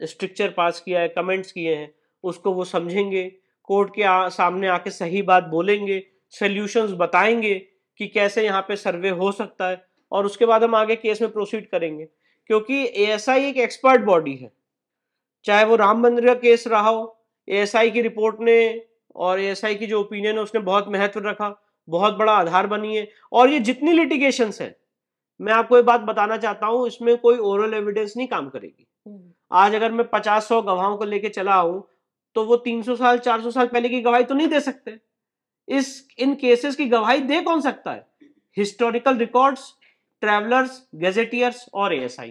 स्ट्रक्चर पास किया है कमेंट्स किए हैं उसको वो समझेंगे कोर्ट के आ, सामने आके सही बात बोलेंगे सोल्यूशंस बताएंगे कि कैसे यहाँ पे सर्वे हो सकता है और उसके बाद हम आगे केस में प्रोसीड करेंगे क्योंकि एएसआई एक एक्सपर्ट बॉडी है चाहे वो राम मंदिर का केस रहा हो एएसआई की रिपोर्ट ने और एएसआई की जो ओपिनियन है उसने बहुत महत्व रखा बहुत बड़ा आधार बनी है और ये जितनी लिटिगेशन है मैं आपको ये बात बताना चाहता हूँ इसमें कोई ओरल एविडेंस नहीं काम करेगी हम्म। आज अगर मैं पचास सौ गवाहों को लेके चला आऊँ तो वो 300 साल 400 साल पहले की गवाही तो नहीं दे सकते इस इन केसेस की गवाही दे कौन सकता है हिस्टोरिकल रिकॉर्ड्स ट्रेवलर्स गेजेटियर्स और एएसआई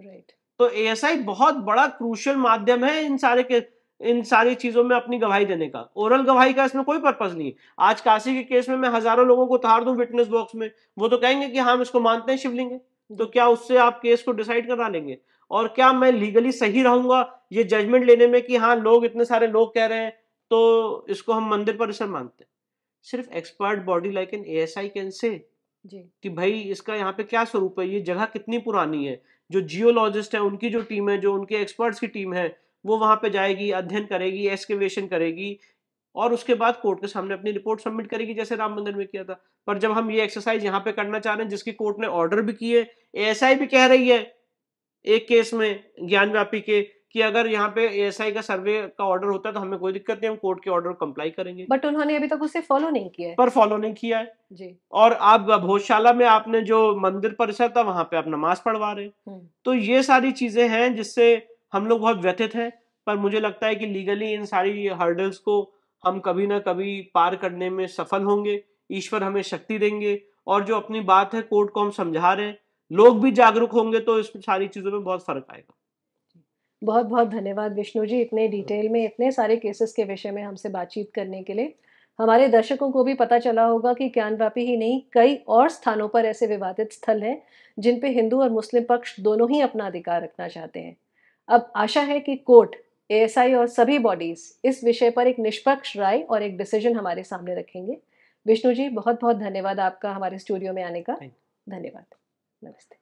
राइट तो एएसआई बहुत बड़ा क्रूशियल माध्यम है इन सारे के इन सारी चीजों में अपनी गवाही देने का ओरल गवाही का इसमें कोई पर्पज नहीं आज काशी के केस में मैं हजारों लोगों को उतार दूं विटनेस बॉक्स में वो तो कहेंगे कि हाँ हम इसको मानते हैं शिवलिंग तो क्या उससे आप केस को डिसाइड करा लेंगे और क्या मैं लीगली सही रहूंगा ये जजमेंट लेने में कि हाँ लोग इतने सारे लोग कह रहे हैं तो इसको हम मंदिर परिसर मानते हैं सिर्फ expert body like N S I can say कि भाई इसका यहाँ पे क्या स्वरूप है ये जगह कितनी पुरानी है जो जियोलॉजिस्ट है उनकी जो टीम है जो उनके एक्सपर्ट्स की टीम है वो वहां पे जाएगी अध्ययन करेगी एक्सकेवेशन करेगी और उसके बाद कोर्ट के सामने अपनी रिपोर्ट सबमिट करेगी जैसे राम मंदिर में किया था पर जब हम ये एक्सरसाइज यहाँ पे करना चाह रहे हैं जिसकी कोर्ट ने ऑर्डर भी किए एएसआई भी कह रही है एक केस में ज्ञान व्यापी के कि अगर यहाँ पे एएसआई का सर्वे का ऑर्डर होता है तो हमें कोई दिक्कत नहीं हम कोर्ट के ऑर्डर कम्प्लाई करेंगे बट उन्होंने अभी तक उसे फॉलो नहीं किया है पर फॉलो नहीं किया है जी और आप भोजशाला में आपने जो मंदिर परिसर था वहां पे आप नमाज पढ़वा रहे हम्म। तो ये सारी चीजें हैं जिससे हम लोग बहुत व्यथित हैं पर मुझे लगता है कि लीगली इन सारी हर्डल्स को हम कभी ना कभी पार करने में सफल होंगे ईश्वर हमें शक्ति देंगे और जो अपनी बात है कोर्ट को हम समझा रहे हैं लोग भी जागरूक होंगे तो इस सारी चीजों में बहुत फर्क आएगा बहुत बहुत धन्यवाद विष्णु जी इतने डिटेल में इतने सारे केसेस के विषय में हमसे बातचीत करने के लिए हमारे दर्शकों को भी पता चला होगा कि व्यापी ही नहीं कई और स्थानों पर ऐसे विवादित स्थल हैं जिन पे हिंदू और मुस्लिम पक्ष दोनों ही अपना अधिकार रखना चाहते हैं अब आशा है कि कोर्ट ए और सभी बॉडीज इस विषय पर एक निष्पक्ष राय और एक डिसीजन हमारे सामने रखेंगे विष्णु जी बहुत बहुत धन्यवाद आपका हमारे स्टूडियो में आने का धन्यवाद Namaste.